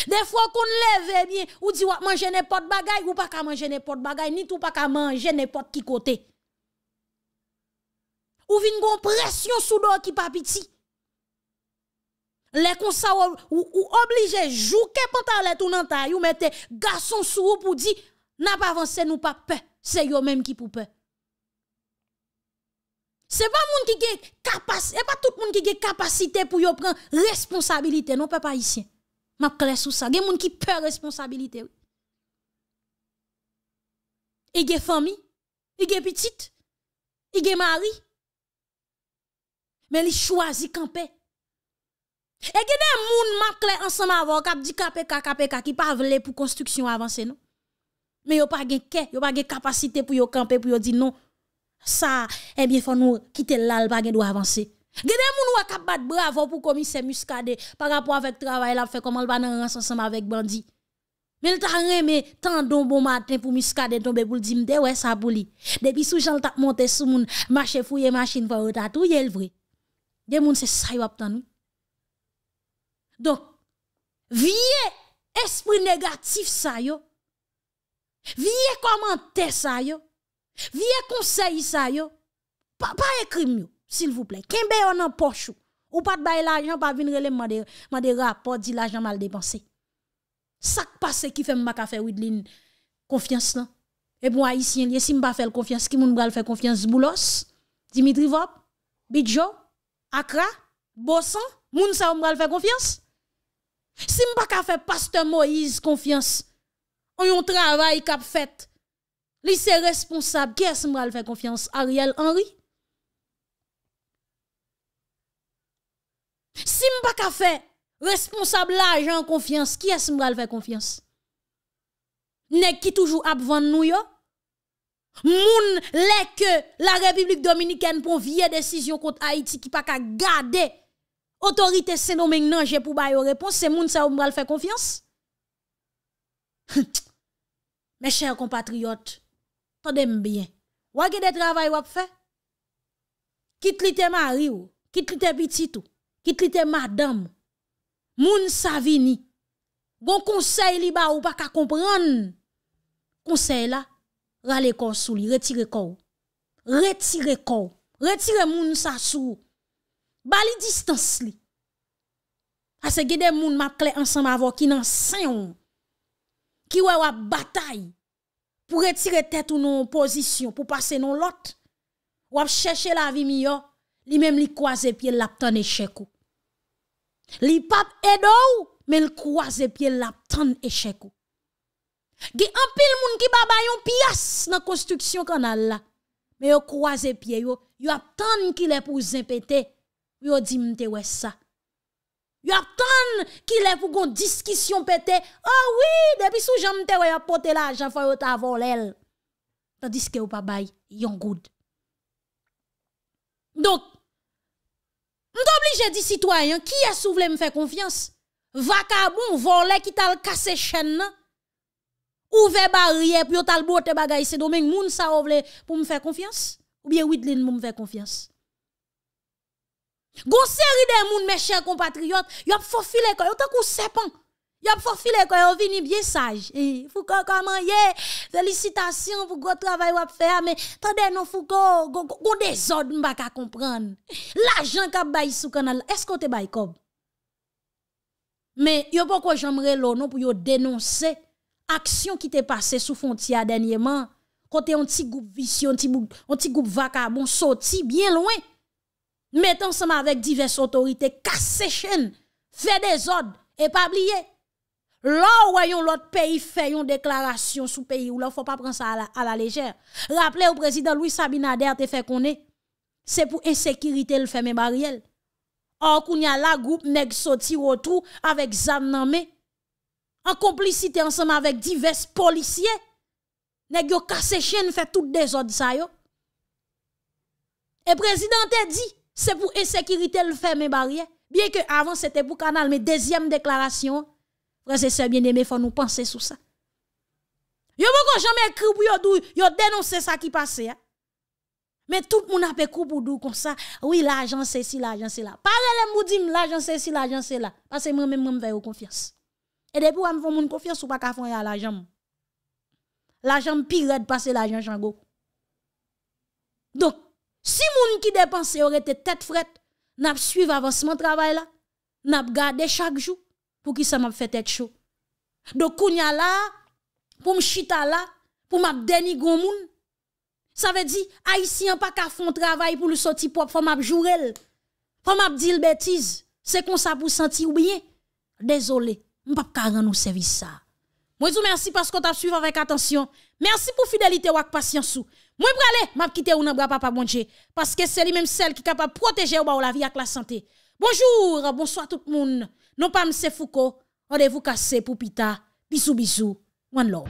De fwa kon le ve eh bien, ou di wak manje ne pot bagay, ou pa ka manje ne pot bagay, ni tou pa ka manje ne pot ki kote. Ou vin kon presyon sou do ki papiti. Le konsa ou oblije jouke pantale tou nantay, ou mette gason sou ou pou di, na pa avanse nou pa pe, se yo menm ki pou pe. Se pa moun ki ge kapasite, e pa tout moun ki ge kapasite pou yo pren responsabilite, non pe pa isye. m'a clair sur ça. Il y a des qui peur responsabilité. Il y a des familles, il y a des petites, il y a des maris. Mais il choisit camper. Et il y a des gens qui ensemble avant cap dit KPK qui pas que pour construction avancer non. Mais yo pas gen yo pas gen capacité pour yo camper pour yo dire non. Ça eh bien faut quitter là, pas gen avancer. Gede moun wak ap bat bravo pou komise muskade Par rapport avèk travay la fè komal banan Ransonsama avèk bandi Mèl ta remè tan don bon maten pou muskade Don bè boul di mdè wè sa boul Depi sou jan l tak monte sou moun Mache fouye machine vè wè tatou yè l vre Dè moun se say wap tan ou Don Vye espri negatif sa yo Vye komante sa yo Vye konsey sa yo Pa ekrim yo s'il vous plaît. Kembe en poche ou pas de bail l'argent, pas venir les mande, mande rapport, dit l'argent mal dépensé. Ça passe qui fait m'a café Widlin confiance et Et bon haïtien, si m'a fait confiance, qui moun fait faire confiance Boulos, Dimitri Vop, Bidjo, Akra Bossan, moun sa m'a faire confiance. Si m'a pas faire pasteur Moïse confiance. On yon travail qu'a fait. Li c'est responsable, qui est-ce m'a faire confiance Ariel Henry Si m pa ka fe responsable la ajan konfiyans, ki es m bral fe konfiyans? Nè ki toujou ap van nou yo? Moun lè ke la Republik Dominikèn pou vie desisyon kont Aiti ki pa ka gade otorite seno menj nanje pou bayo repons, se moun sa [LAUGHS] ou m bral fe konfiyans? Mè chèr kompatriot, ta dem bien. Wage de travay wap fe? Kit li te mari ou? Kit li te biti tou? ki trite madame, moun sa vini, bon konsey li ba ou pa ka kompran, konsey la, rale kon sou li, retire kon, retire kon, retire moun sa sou, ba li distanse li, ase gede moun map kle ansan mavo ki nan sen, ki wè wap batay, pou retire tet ou nou oposisyon, pou pase nou lot, wap chèche la vi mi yo, li mèm li kwa zè pi el lap tan e chèkou, Li pap edou, men kwa zepye la ap tan eshek ou. Ge anpil moun ki baba yon piyas nan konstruksyon kanal la, men yo kwa zepye yo, yo ap tan ki le pou zin pete, yo di mte wè sa. Yo ap tan ki le pou gon diskisyon pete, a oh wii, depi sou jan mte wè yon pote la, jan fwa yo ta avon lèl, ta diskye ou baba yon goud. Dok, obligé dit dire citoyen, qui est souvle me faire confiance? Vacabon, volé qui t'a cassé chaîne, ouvert barrière, puis t'a te bagay, c'est domaine, moun sa ouvle pour me faire confiance? Ou bien Widlin pour me faire confiance? Gon série de moun, mes chers compatriotes, yop fofile, yop t'a que serpent. Yo pou fwofile kwa yo vini bie saj. E, Fou kwa kwa manye, felicitasyon pou gwo travay wap fwe a, men ta denon fwou kwa gwo dezod mbaka kompran. La jan kwa bay sou kanal, esk wote bay kob? Men yo pou kwa jomre lounon pou yo denonse aksyon ki te pase sou fontia denye man, kote yon ti goup visyon, yon ti goup vakabon, yon ti bie louen, metan seman vek divers otorite, kase chen, fe dezod, e pa bliye. Lò wèyon lòt peyi fèyon deklarasyon sou peyi ou lò, fò pa pren sa a la lejèr. Râple ou prezident Louis Sabinader te fè konè, se pou esekirite l'fèmè bariyel. An koun ya la goup nèk soti wotrou avèk zan nanmè, an komplisite ansèm avèk divès polisye, nèk yo kase chèn fè tout de zòd sa yo. E prezident te di, se pou esekirite l'fèmè bariyel, bien ke avèn se te pou kanalme dezyèm deklarasyon ou, Frères et sœurs bien-aimés, faut nous penser sur ça. Yo pas jamais écrit pour yo yo dénoncer ça qui passait. Hein. Mais tout le monde a fait coup pour dou comme ça. Oui, l'agence c'est si, l'agence c'est là. Parlez les moudim, l'argent c'est si, l'argent c'est là. Parce que moi-même, moi, fais confiance. Et depuis, je me mon confiance ou pas qu'à faire l'argent. L'argent pire de passer l'argent Jango. Donc, si mon qui dépense aurait été tête frette, n'a suivre avancement travail là, n'a gardé chaque jour pour qui ça m'a fait tête chaud. Donc, kounya là, pour m'chita là, pour m'a dénigrer moun. Ça veut dire, haïtien pas qu'à font travail pour le sortir propre, faut m'a jourel. Faut m'a dit bêtise. C'est comme ça pour sentir ou bien. Désolé, peux pas rendre nous service ça. Moi vous merci parce qu'on t'a suivi avec attention. Merci pour fidélité ou patience ou. Moi les, m'a quitté ou nan bras papa bon Dieu parce que c'est lui même celle qui est capable de protéger ou la vie avec la santé. Bonjour, bonsoir tout le monde. Non pa mse fuko, ode vou kase pou pita. Bisou bisou, wan lò.